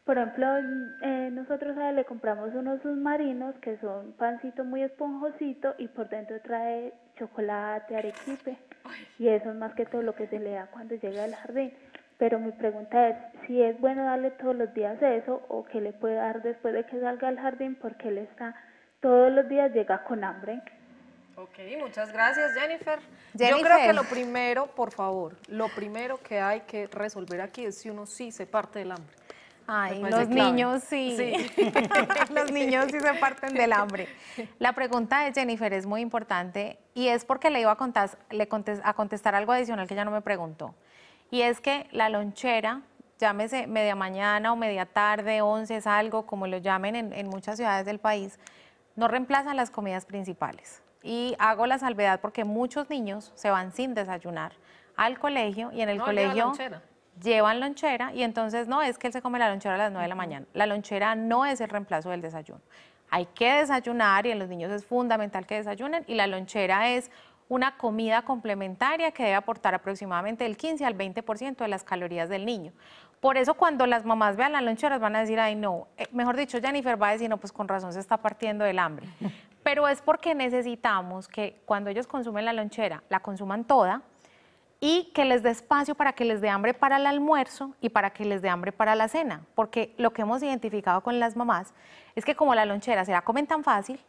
por ejemplo, eh, nosotros a él le compramos unos submarinos que son pancito muy esponjosito y por dentro trae chocolate, arequipe. Y eso es más que todo lo que se le da cuando llega al jardín. Pero mi pregunta es si es bueno darle todos los días eso o que le puede dar después de que salga al jardín porque él está todos los días llega con hambre. Ok, muchas gracias Jennifer. Yo creo que lo primero, por favor, lo primero que hay que resolver aquí es si uno sí se parte del hambre. Ay, los niños sí. los niños sí se parten del hambre. La pregunta de Jennifer es muy importante y es porque le iba a, contar, le a contestar algo adicional que ya no me preguntó y es que la lonchera, llámese media mañana o media tarde, once, es algo, como lo llamen en, muchas ciudades del país, no reemplaza las comidas principales. Y hago la salvedad porque muchos niños se van sin desayunar al colegio y en el colegio llevan lonchera y entonces no es que él se come la lonchera a las nueve de la mañana. La lonchera no es el reemplazo del desayuno. Hay que desayunar y en los niños es fundamental que desayunen y la lonchera es una comida complementaria que debe aportar aproximadamente del 15 al 20% de las calorías del niño. Por eso cuando las mamás vean las loncheras van a decir, ay no, eh, mejor dicho, Jennifer va a decir, no, pues con razón se está partiendo del hambre. Pero es porque necesitamos que cuando ellos consumen la lonchera, la consuman toda y que les dé espacio para que les dé hambre para el almuerzo y para que les dé hambre para la cena. Porque lo que hemos identificado con las mamás es que como la lonchera se la comen tan fácil,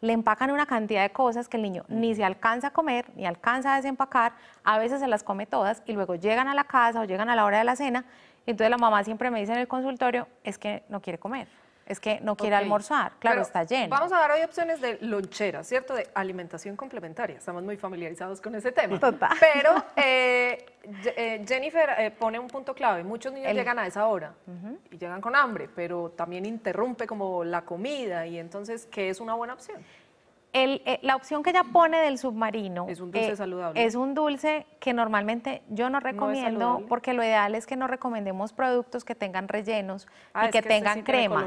le empacan una cantidad de cosas que el niño ni se alcanza a comer, ni alcanza a desempacar, a veces se las come todas y luego llegan a la casa o llegan a la hora de la cena, y entonces la mamá siempre me dice en el consultorio, es que no quiere comer es que no quiere almorzar, claro, está lleno. Vamos a dar hoy opciones de lonchera, ¿cierto? De alimentación complementaria, estamos muy familiarizados con ese tema. Pero eh, eh, Jennifer eh, pone un punto clave, muchos niños llegan a esa hora y llegan con hambre, pero también interrumpe como la comida y entonces, ¿qué es una buena opción? Eh, la opción que ella pone del submarino es un dulce eh, saludable. Es un dulce que normalmente yo no recomiendo porque lo ideal es que no recomendemos productos que tengan rellenos ah, y que, tengan crema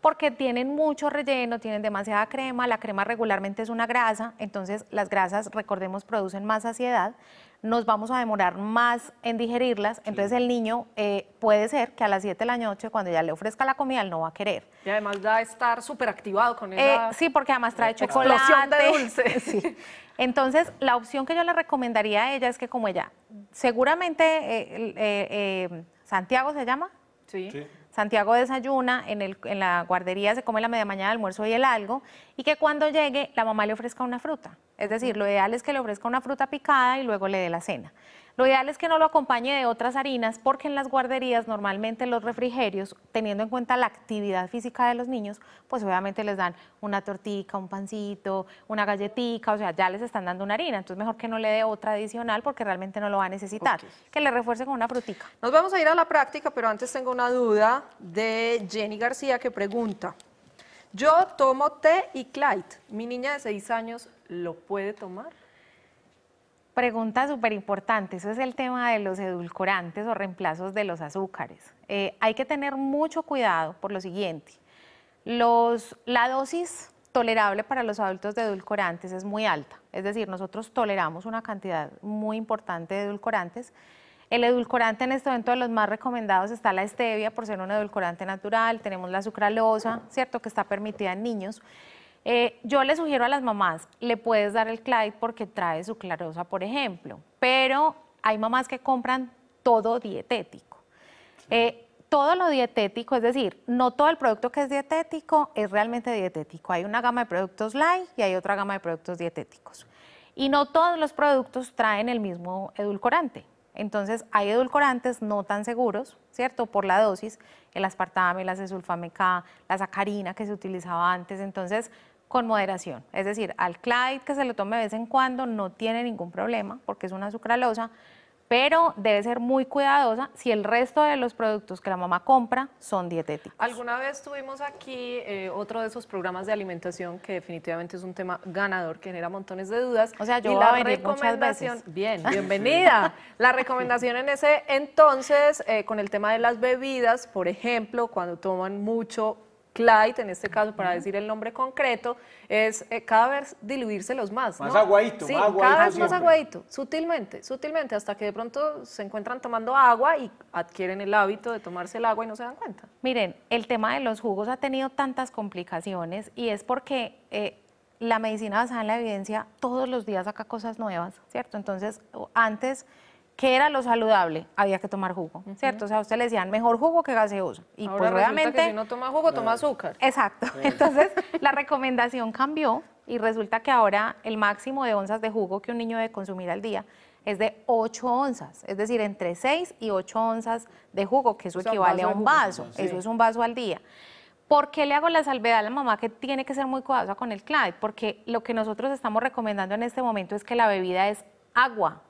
porque tienen mucho relleno, tienen demasiada crema, la crema regularmente es una grasa, entonces las grasas, recordemos, producen más saciedad nos vamos a demorar más en digerirlas, entonces el niño eh, puede ser que a las 7 de la noche, cuando ya le ofrezca la comida, él no va a querer. Y además va a estar súper activado con eh, esa... Eh, sí, porque además trae chocolate. de dulce. sí. Entonces, la opción que yo le recomendaría a ella es que como ella, seguramente eh, Santiago se llama. sí. Santiago desayuna, en, el, la guardería se come la media mañana, almuerzo y el algo, y que cuando llegue la mamá le ofrezca una fruta. Es decir, lo ideal es que le ofrezca una fruta picada y luego le dé la cena. Lo ideal es que no lo acompañe de otras harinas porque en las guarderías normalmente los refrigerios, teniendo en cuenta la actividad física de los niños, pues obviamente les dan una tortica, un pancito, una galletica, o sea, ya les están dando una harina, entonces mejor que no le dé otra adicional porque realmente no lo va a necesitar, que le refuerce con una frutica. Nos vamos a ir a la práctica, pero antes tengo una duda de Jenny García que pregunta, yo tomo té y Clyde, mi niña de 6 años, ¿lo puede tomar? Pregunta súper importante, eso es el tema de los edulcorantes o reemplazos de los azúcares. Eh, hay que tener mucho cuidado por lo siguiente. Los, la dosis tolerable para los adultos de edulcorantes es muy alta, es decir, nosotros toleramos una cantidad muy importante de edulcorantes. El edulcorante en este momento de los más recomendados está la stevia por ser un edulcorante natural, tenemos la sucralosa, ¿cierto? Que está permitida en niños. Eh, yo le sugiero a las mamás, le puedes dar el Clyde porque trae su clarosa, por ejemplo, pero hay mamás que compran todo dietético. Eh, todo lo dietético, es decir, no todo el producto que es dietético es realmente dietético. Hay una gama de productos light y hay otra gama de productos dietéticos. Y no todos los productos traen el mismo edulcorante. Entonces, hay edulcorantes no tan seguros, ¿cierto? Por la dosis, el aspartame, la cesulfame K, la sacarina que se utilizaba antes. Entonces, con moderación. Es decir, al Clyde que se lo tome de vez en cuando no tiene ningún problema porque es una sucralosa, pero debe ser muy cuidadosa si el resto de los productos que la mamá compra son dietéticos. Alguna vez tuvimos aquí eh, otro de esos programas de alimentación que definitivamente es un tema ganador que genera montones de dudas. O sea, yo la recomendación, Bien, bienvenida. la recomendación en ese entonces eh, con el tema de las bebidas, por ejemplo, cuando toman mucho Clyde, en este caso para decir el nombre concreto, es eh, cada vez diluirse más. Más aguadito, más aguadito Cada vez más aguadito, sutilmente, sutilmente, hasta que de pronto se encuentran tomando agua y adquieren el hábito de tomarse el agua y no se dan cuenta. Miren, el tema de los jugos ha tenido tantas complicaciones y es porque... Eh, la medicina basada en la evidencia todos los días saca cosas nuevas, ¿cierto? Entonces, antes ¿Qué era lo saludable? Había que tomar jugo, ¿cierto? O sea, a usted le decían mejor jugo que gaseoso. Y pues realmente si no toma jugo, toma azúcar. Exacto. Entonces, la recomendación cambió y resulta que ahora el máximo de onzas de jugo que un niño debe consumir al día es de 8 onzas, es decir, entre 6 y 8 onzas de jugo, que eso equivale a un vaso, eso es un vaso al día. ¿Por qué le hago la salvedad a la mamá que tiene que ser muy cuidadosa con el Clyde? Porque lo que nosotros estamos recomendando en este momento es que la bebida es agua,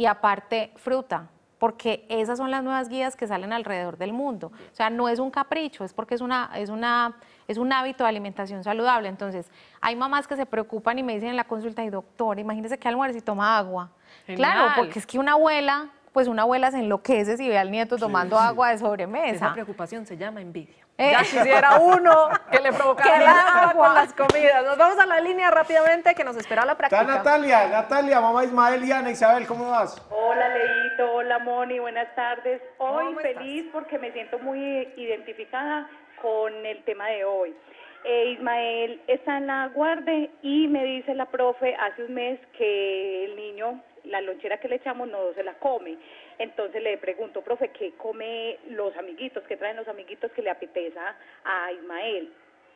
y aparte fruta, porque esas son las nuevas guías que salen alrededor del mundo. O sea, no es un capricho, es porque es, un hábito de alimentación saludable. Entonces, hay mamás que se preocupan y me dicen en la consulta, y doctor, imagínese que almuerzo y toma agua. Claro, porque es que una abuela pues una abuela se enloquece si ve al nieto tomando agua de sobremesa. Esa preocupación se llama envidia ya eh, Ya quisiera uno que le provocara con las comidas. Nos vamos a la línea rápidamente que nos espera la práctica. Está Natalia, Natalia, mamá Ismael y Ana Isabel, ¿cómo vas? Hola Leito, hola Moni, buenas tardes. Hoy feliz porque me siento muy identificada con el tema de hoy. Eh, Ismael está en la guarde y me dice la profe hace un mes que el niño, la lonchera que le echamos no se la come. Entonces le pregunto, profe, ¿qué come los amiguitos? ¿Qué traen los amiguitos que le apeteza a Ismael?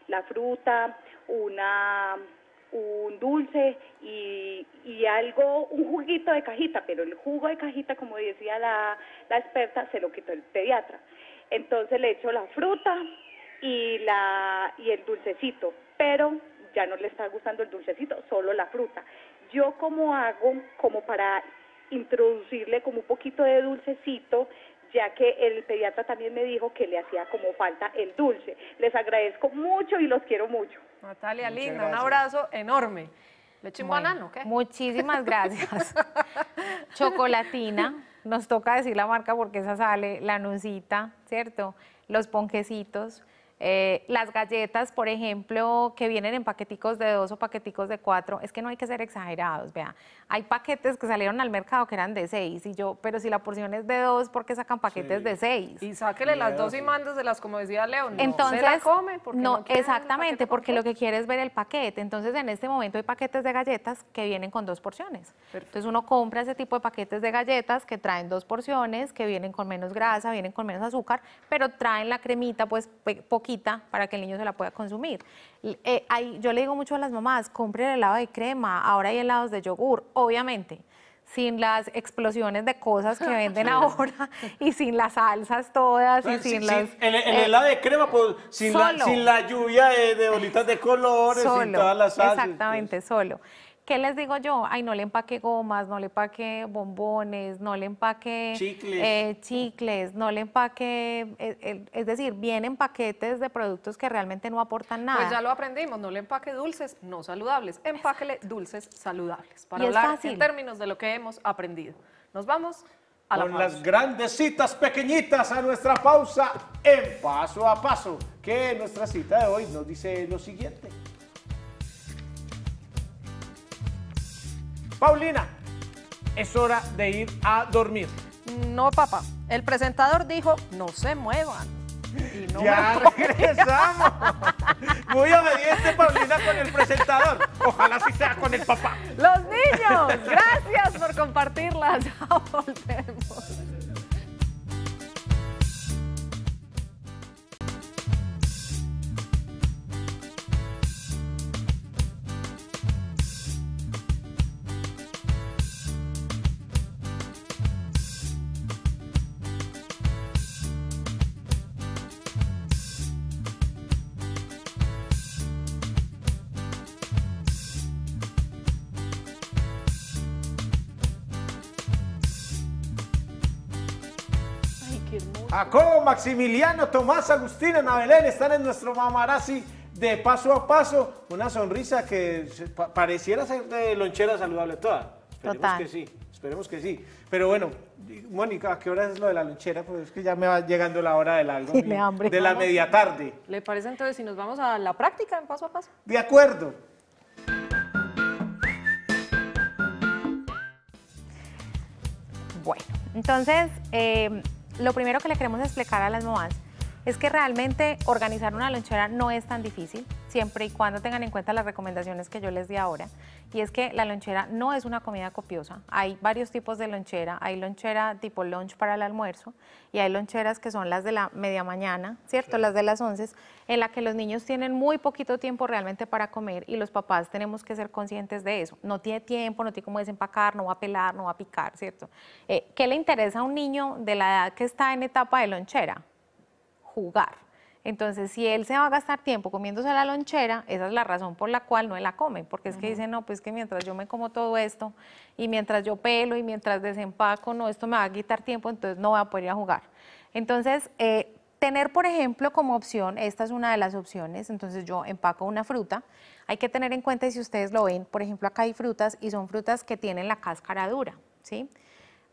La fruta, una un dulce y, algo, un juguito de cajita, pero el jugo de cajita, como decía la, la experta, se lo quitó el pediatra. Entonces le echo la fruta y, la, y el dulcecito, pero ya no le está gustando el dulcecito, solo la fruta. Yo como hago como para introducirle como un poquito de dulcecito ya que el pediatra también me dijo que le hacía como falta el dulce. Les agradezco mucho y los quiero mucho. Natalia, linda, un abrazo enorme. Le ¿qué? Muchísimas gracias. Chocolatina, nos toca decir la marca porque esa sale, la nucita, ¿cierto? Los ponquecitos eh, las galletas, por ejemplo, que vienen en paqueticos de dos o paqueticos de cuatro, es que no hay que ser exagerados, vea. Hay paquetes que salieron al mercado que eran de seis, y yo, pero si la porción es de dos, ¿por qué sacan paquetes de seis? Y sáquele las dos y mándaselas, como decía León. Entonces, se la no, exactamente, porque lo que quiere es ver el paquete. Entonces, en este momento hay paquetes de galletas que vienen con dos porciones. Entonces, uno compra ese tipo de paquetes de galletas que traen dos porciones, que vienen con menos grasa, vienen con menos azúcar, pero traen la cremita, pues, poco para que el niño se la pueda consumir. Eh, yo le digo mucho a las mamás, compren helado de crema, ahora hay helados de yogur, obviamente sin las explosiones de cosas que venden ahora y sin las salsas todas y sin, las... el, eh, helado de crema, pues, sin, la, lluvia de, bolitas de colores, todas las salsas. Pues. Exactamente, solo. ¿Qué les digo yo? Ay, no le empaque gomas, no le empaque bombones, no le empaque chicles, eh, no le empaque, eh, es decir, vienen paquetes de productos que realmente no aportan pues nada. Pues ya lo aprendimos, no le empaque dulces no saludables, empáquele dulces saludables, para hablar en términos de lo que hemos aprendido. Nos vamos a la Con las grandes citas pequeñitas a nuestra pausa en paso a paso, que nuestra cita de hoy nos dice lo siguiente. Paulina, es hora de ir a dormir. No, papá. El presentador dijo, no se muevan. Y no ya regresamos. Muy obediente este Paulina con el presentador. Ojalá sí sea con el papá. Los niños, gracias por compartirlas. Ya volvemos. Jacobo, Maximiliano, Tomás, Agustín, Ana están en nuestro mamarazzi de paso a paso. Una sonrisa que pareciera ser de lonchera saludable toda. Esperemos que sí, esperemos que sí. Pero bueno, Mónica, ¿a qué hora es lo de la lonchera? Porque es que ya me va llegando la hora del algo. De la media tarde. ¿Le parece entonces si nos vamos a la práctica en paso a paso? De acuerdo. Bueno, entonces... Eh, lo primero que le queremos explicar a las mamás es que realmente organizar una lonchera no es tan difícil siempre y cuando tengan en cuenta las recomendaciones que yo les di ahora. Y es que la lonchera no es una comida copiosa. Hay varios tipos de lonchera. Hay lonchera tipo lunch para el almuerzo y hay loncheras que son las de la media mañana, ¿cierto? Las de las 11, en la que los niños tienen muy poquito tiempo realmente para comer y los papás tenemos que ser conscientes de eso. No tiene tiempo, no tiene cómo desempacar, no va a pelar, no va a picar, ¿cierto? Eh, ¿Qué le interesa a un niño de la edad que está en etapa de lonchera? Jugar. Entonces, si él se va a gastar tiempo comiéndose la lonchera, esa es la razón por la cual no la come, porque es que dice, no, pues que mientras yo me como todo esto, y mientras yo pelo, y mientras desempaco, no, esto me va a quitar tiempo, entonces no va a poder ir a jugar. Entonces, eh, tener, por ejemplo, como opción, esta es una de las opciones, entonces yo empaco una fruta, hay que tener en cuenta, y si ustedes lo ven, por ejemplo, acá hay frutas, y son frutas que tienen la cáscara dura, ¿sí? sí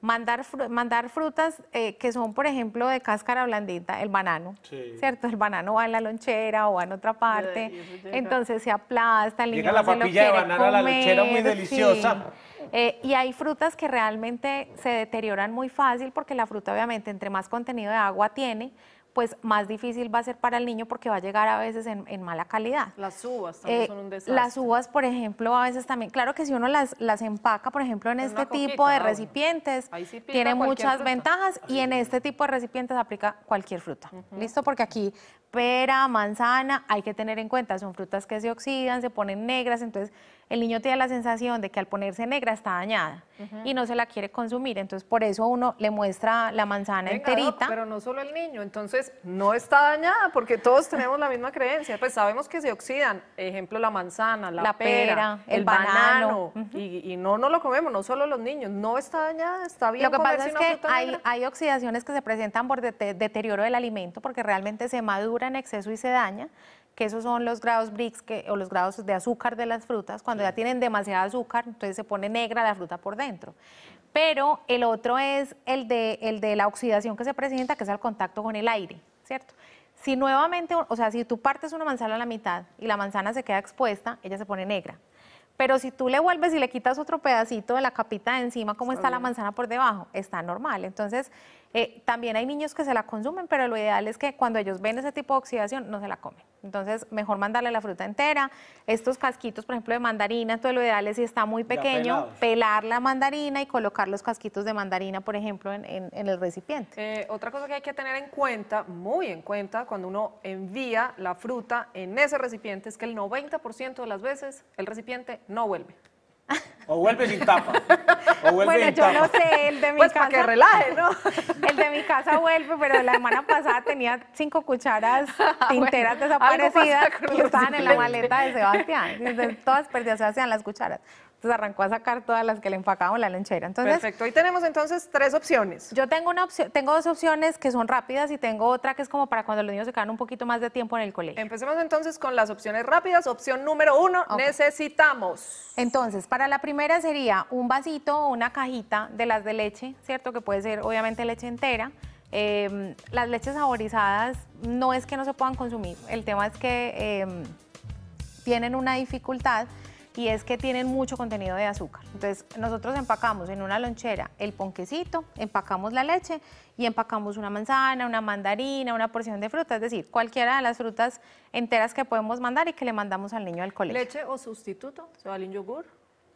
mandar, frutas eh, que son, por ejemplo, de cáscara blandita, el banano, ¿cierto? El banano va en la lonchera o va en otra parte, entonces se aplasta, el Llega la papilla de banana a la lonchera muy deliciosa. Eh, y hay frutas que realmente se deterioran muy fácil porque la fruta obviamente entre más contenido de agua tiene, pues más difícil va a ser para el niño porque va a llegar a veces en, mala calidad. Las uvas también eh, son un desastre. Las uvas, por ejemplo, a veces también, claro que si uno las, las empaca, por ejemplo, en este tipo de recipientes, tiene muchas ventajas y en este tipo de recipientes aplica cualquier fruta. ¿Listo? Porque aquí pera, manzana, hay que tener en cuenta, son frutas que se oxidan, se ponen negras, entonces el niño tiene la sensación de que al ponerse negra está dañada y no se la quiere consumir, entonces por eso uno le muestra la manzana enterita. pero no solo el niño, entonces no está dañada porque todos tenemos la misma creencia, pues sabemos que se oxidan, ejemplo la manzana, la, pera, el, banano, y, no, no lo comemos, no solo los niños, no está dañada, está bien. Lo que pasa es que hay, oxidaciones que se presentan por deterioro del alimento porque realmente se madura en exceso y se daña, que esos son los grados Brix o los grados de azúcar de las frutas, cuando ya tienen demasiado azúcar, entonces se pone negra la fruta por dentro. Pero el otro es el de, la oxidación que se presenta, que es al contacto con el aire, ¿cierto? Si nuevamente, o sea, si tú partes una manzana a la mitad y la manzana se queda expuesta, ella se pone negra. Pero si tú le vuelves y le quitas otro pedacito de la capita de encima, ¿cómo está la manzana por debajo? Está normal. Entonces, eh, también hay niños que se la consumen, pero lo ideal es que cuando ellos ven ese tipo de oxidación no se la comen. Entonces, mejor mandarle la fruta entera. Estos casquitos, por ejemplo, de mandarina, entonces lo ideal es si está muy pequeño, pelar la mandarina y colocar los casquitos de mandarina, por ejemplo, en, el recipiente. Eh, otra cosa que hay que tener en cuenta, muy en cuenta, cuando uno envía la fruta en ese recipiente, es que el 90% de las veces el recipiente no vuelve. O vuelve sin tapa. O bueno, yo no sé, el de mi pues, casa. que relaje, ¿no? El de mi casa vuelve, pero la semana pasada tenía cinco cucharas ah, tinteras desaparecidas que estaban en la maleta de Sebastián. todas perdidas, Sebastián, las cucharas. Entonces arrancó a sacar todas las que le empacaban la lanchera. Entonces, Perfecto. Hoy tenemos entonces tres opciones. Yo tengo, una opción, tengo dos opciones que son rápidas y tengo otra que es como para cuando los niños se quedan un poquito más de tiempo en el colegio. Empecemos entonces con las opciones rápidas. Opción número uno, necesitamos. Entonces, para la primera sería un vasito o una cajita de las de leche, ¿cierto? Que puede ser obviamente leche entera. Em, las leches saborizadas no es que no se puedan consumir, el tema es que em, tienen una dificultad y es que tienen mucho contenido de azúcar. Entonces, nosotros empacamos en una lonchera el ponquecito, empacamos la leche y empacamos una manzana, una mandarina, una porción de fruta, es decir, cualquiera de las frutas enteras que podemos mandar y que le mandamos al niño al colegio. ¿Leche o sustituto? ¿Se vale yogur?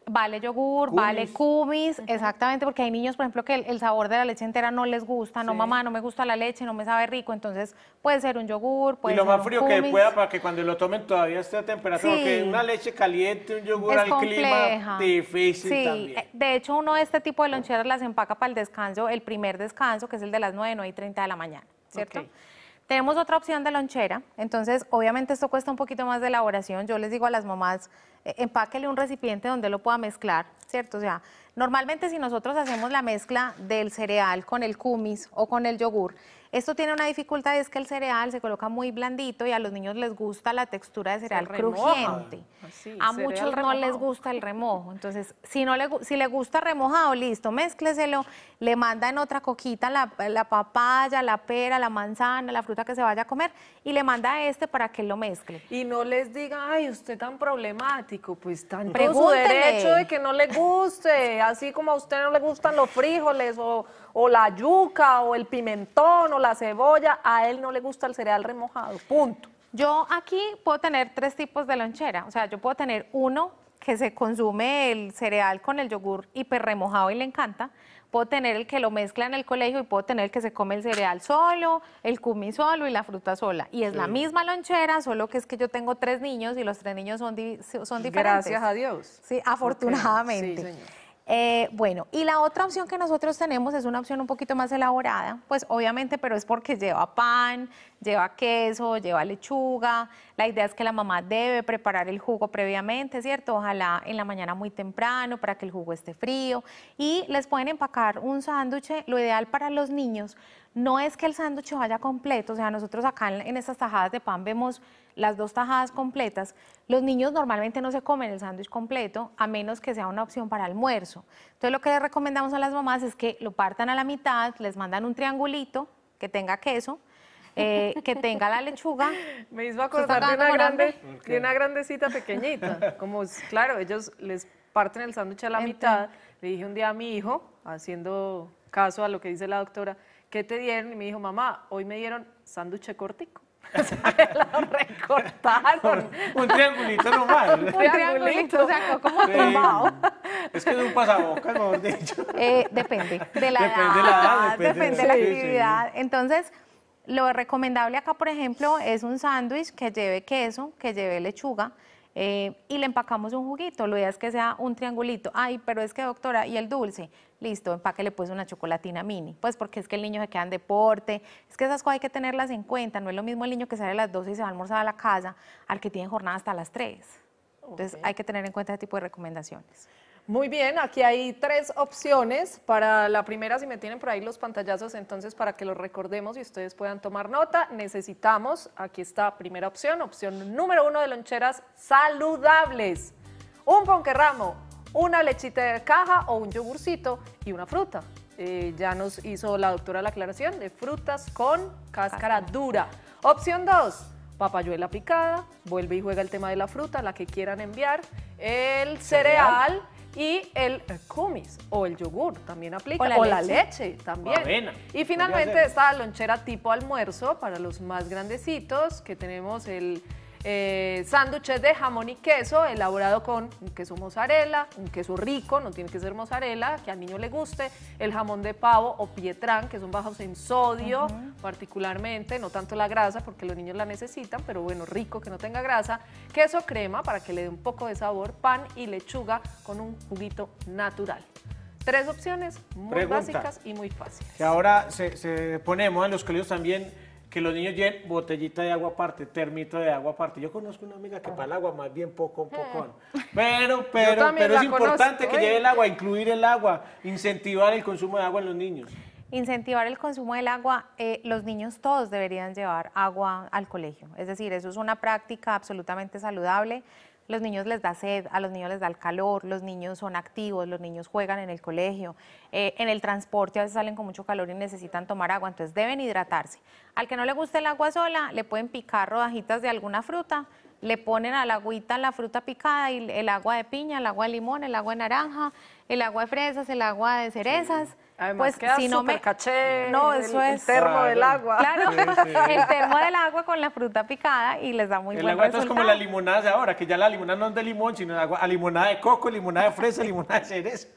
Vale yogur, vale kumis, exactamente, porque hay niños, por ejemplo, que el, sabor de la leche entera no les gusta, no mamá, no me gusta la leche, no me sabe rico, entonces puede ser un yogur, puede ser Y lo más frío que pueda para que cuando lo tomen todavía esté a temperatura, porque una leche caliente, un yogur al clima difícil sí. Eh, de hecho, uno de este tipo de loncheras las empaca para el descanso, el primer descanso, que es el de las 9, 9 y 30 de la mañana, ¿cierto? Tenemos otra opción de lonchera, entonces obviamente esto cuesta un poquito más de elaboración. Yo les digo a las mamás, eh, empáquenle un recipiente donde lo pueda mezclar, ¿cierto? O sea, normalmente si nosotros hacemos la mezcla del cereal con el kumis o con el yogur, esto tiene una dificultad es que el cereal se coloca muy blandito y a los niños les gusta la textura de cereal crujiente. Ah, a muchos no les gusta el remojo. Entonces, si no le, si le gusta remojado, listo, mézcleselo, le manda en otra coquita, la, papaya, la pera, la manzana, la fruta que se vaya a comer y le manda este para que lo mezcle. Y no les diga, ay, usted tan problemático, pues tan Pregúntele. su derecho de que no le guste, así como a usted no le gustan los frijoles o, o la yuca o el pimentón o la cebolla, a él no le gusta el cereal remojado, punto. Yo aquí puedo tener tres tipos de lonchera, o sea, yo puedo tener uno que se consume el cereal con el yogur hiper remojado y le encanta, puedo tener el que lo mezcla en el colegio y puedo tener el que se come el cereal solo, el cumi solo y la fruta sola. Y es la misma lonchera, solo que es que yo tengo tres niños y los tres niños son, diferentes. Gracias a Dios. Sí, afortunadamente. Sí, eh, bueno, y la otra opción que nosotros tenemos es una opción un poquito más elaborada, pues obviamente, pero es porque lleva pan, lleva queso, lleva lechuga. La idea es que la mamá debe preparar el jugo previamente, ¿cierto? Ojalá en la mañana muy temprano para que el jugo esté frío. Y les pueden empacar un sándwich, lo ideal para los niños. No es que el sándwich vaya completo, o sea, nosotros acá en, estas tajadas de pan vemos las dos tajadas completas. Los niños normalmente no se comen el sándwich completo, a menos que sea una opción para almuerzo. Entonces lo que les recomendamos a las mamás es que lo partan a la mitad, les mandan un triangulito que tenga queso, eh, que tenga la lechuga. Me hizo acordar de una, grande, de una grandecita pequeñita. Como, claro, ellos les parten el sándwich a la mitad. Le dije un día a mi hijo, haciendo caso a lo que dice la doctora, ¿qué te dieron? Y me dijo, mamá, hoy me dieron sándwich cortico. O sea, lo recortaron. un triangulito normal. Un triangulito, o sea, como tumbado. Es que de un pasabocas, mejor dicho. Eh, depende de la depende de la edad, depende, de la, actividad. Entonces, lo recomendable acá, por ejemplo, es un sándwich que lleve queso, que lleve lechuga. Eh, y le empacamos un juguito, lo ideal es que sea un triangulito. Ay, pero es que doctora, ¿y el dulce? Listo, le pues una chocolatina mini, pues porque es que el niño se queda en deporte, es que esas cosas hay que tenerlas en cuenta, no es lo mismo el niño que sale a las 12 y se va a almorzar a la casa al que tiene jornada hasta las 3. Entonces hay que tener en cuenta ese tipo de recomendaciones. Muy bien, aquí hay tres opciones. Para la primera, si me tienen por ahí los pantallazos, entonces para que los recordemos y ustedes puedan tomar nota, necesitamos, aquí está primera opción, opción número uno de loncheras saludables. Un ponquerramo, una lechita de caja o un yogurcito y una fruta. Eh, ya nos hizo la doctora la aclaración de frutas con cáscara dura. Opción dos, papayuela picada, vuelve y juega el tema de la fruta, la que quieran enviar. El cereal y el kumis o el yogur también aplica. O la, leche. también. Y finalmente esta lonchera tipo almuerzo para los más grandecitos, que tenemos el eh, sándwiches de jamón y queso elaborado con un queso mozzarella, un queso rico, no tiene que ser mozzarella, que al niño le guste, el jamón de pavo o pietrán, que son bajos en sodio particularmente, no tanto la grasa porque los niños la necesitan, pero bueno, rico que no tenga grasa, queso crema para que le dé un poco de sabor, pan y lechuga con un juguito natural. Tres opciones muy básicas y muy fáciles. Y ahora se, ponemos en los colegios también que los niños lleven botellita de agua aparte, termito de agua aparte. Yo conozco una amiga que para el agua más bien poco, un poco. Pero, pero, pero es importante que lleve el agua, incluir el agua, incentivar el consumo de agua en los niños. Incentivar el consumo del agua, eh, los niños todos deberían llevar agua al colegio. Es decir, eso es una práctica absolutamente saludable los niños les da sed, a los niños les da el calor, los niños son activos, los niños juegan en el colegio, eh, en el transporte a veces salen con mucho calor y necesitan tomar agua, entonces deben hidratarse. Al que no le gusta el agua sola, le pueden picar rodajitas de alguna fruta, le ponen al agüita la fruta picada y el agua de piña, el agua de limón, el agua de naranja, el agua de fresas, el agua de cerezas. Además, pues si no me caché no eso el, es el termo del agua claro el termo del agua con la fruta picada y les da muy el agua es como la limonada de ahora que ya la limonada no es de limón sino de agua, a limonada de coco limonada de fresa limonada de cereza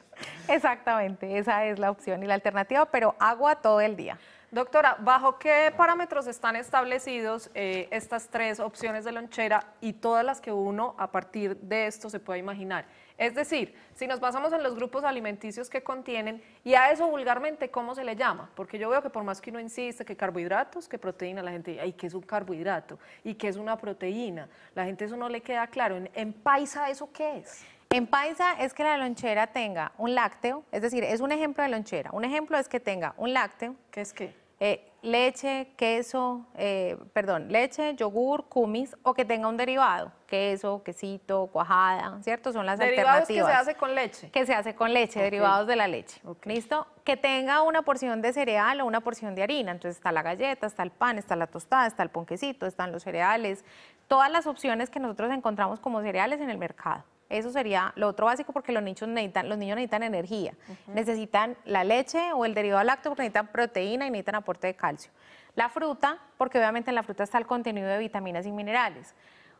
exactamente esa es la opción y la alternativa pero agua todo el día Doctora, ¿bajo qué parámetros están establecidos eh, estas tres opciones de lonchera y todas las que uno a partir de esto se pueda imaginar? Es decir, si nos basamos en los grupos alimenticios que contienen, y a eso vulgarmente, ¿cómo se le llama? Porque yo veo que por más que uno insiste que carbohidratos, que proteína, la gente, ¿y ¿qué es un carbohidrato? ¿Y qué es una proteína? La gente eso no le queda claro. ¿En, en paisa eso qué es? En paisa es que la lonchera tenga un lácteo, es decir, es un ejemplo de lonchera. Un ejemplo es que tenga un lácteo. ¿Qué es qué? Eh, leche, queso, eh, perdón, leche, yogur, kumis o que tenga un derivado, queso, quesito, cuajada, ¿cierto? Son las alternativas. que se hace con leche. Que se hace con leche, derivados de la leche. ¿Listo? Que tenga una porción de cereal o una porción de harina. Entonces está la galleta, está el pan, está la tostada, está el ponquecito, están los cereales, todas las opciones que nosotros encontramos como cereales en el mercado. Eso sería lo otro básico porque los niños necesitan, los niños necesitan energía. Necesitan la leche o el derivado lácteo porque necesitan proteína y necesitan aporte de calcio. La fruta, porque obviamente en la fruta está el contenido de vitaminas y minerales.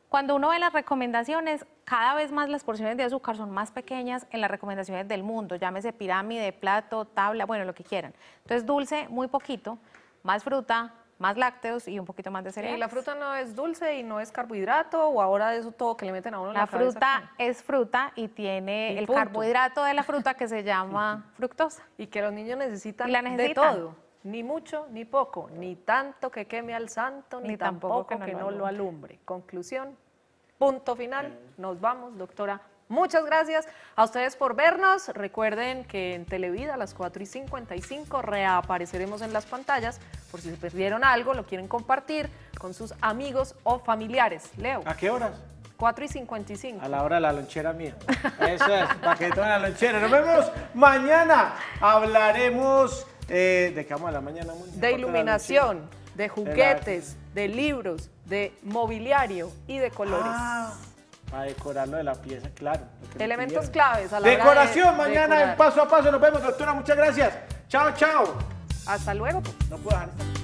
Cuando uno ve las recomendaciones, cada vez más las porciones de azúcar son más pequeñas en las recomendaciones del mundo, llámese pirámide, plato, tabla, bueno, lo que quieran. Entonces, dulce, muy poquito, más fruta, más lácteos y un poquito más de cereales. ¿Y la fruta no es dulce y no es carbohidrato o ahora eso todo que le meten a uno la, la fruta es fruta y tiene el carbohidrato de la fruta que se llama fructosa. Y que los niños necesitan, de todo. Ni mucho, ni poco, ni tanto que queme al santo, ni, tampoco, que no, lo alumbre. Conclusión, punto final, nos vamos, doctora Muchas gracias a ustedes por vernos. Recuerden que en Televida a las 4 y 55 reapareceremos en las pantallas por si se perdieron algo, lo quieren compartir con sus amigos o familiares. Leo. ¿A qué horas? 4 y 55. A la hora de la lonchera mía. Eso es, paquete de la lonchera. Nos vemos mañana. Hablaremos eh, de qué vamos a la mañana. De iluminación, de, juguetes, de, libros, de mobiliario y de colores. Ah. Para decorarlo de la pieza, claro. Elementos claves a la Decoración hora de, mañana en paso a paso. Nos vemos, doctora. Muchas gracias. Chao, chao. Hasta luego. No puedo dejar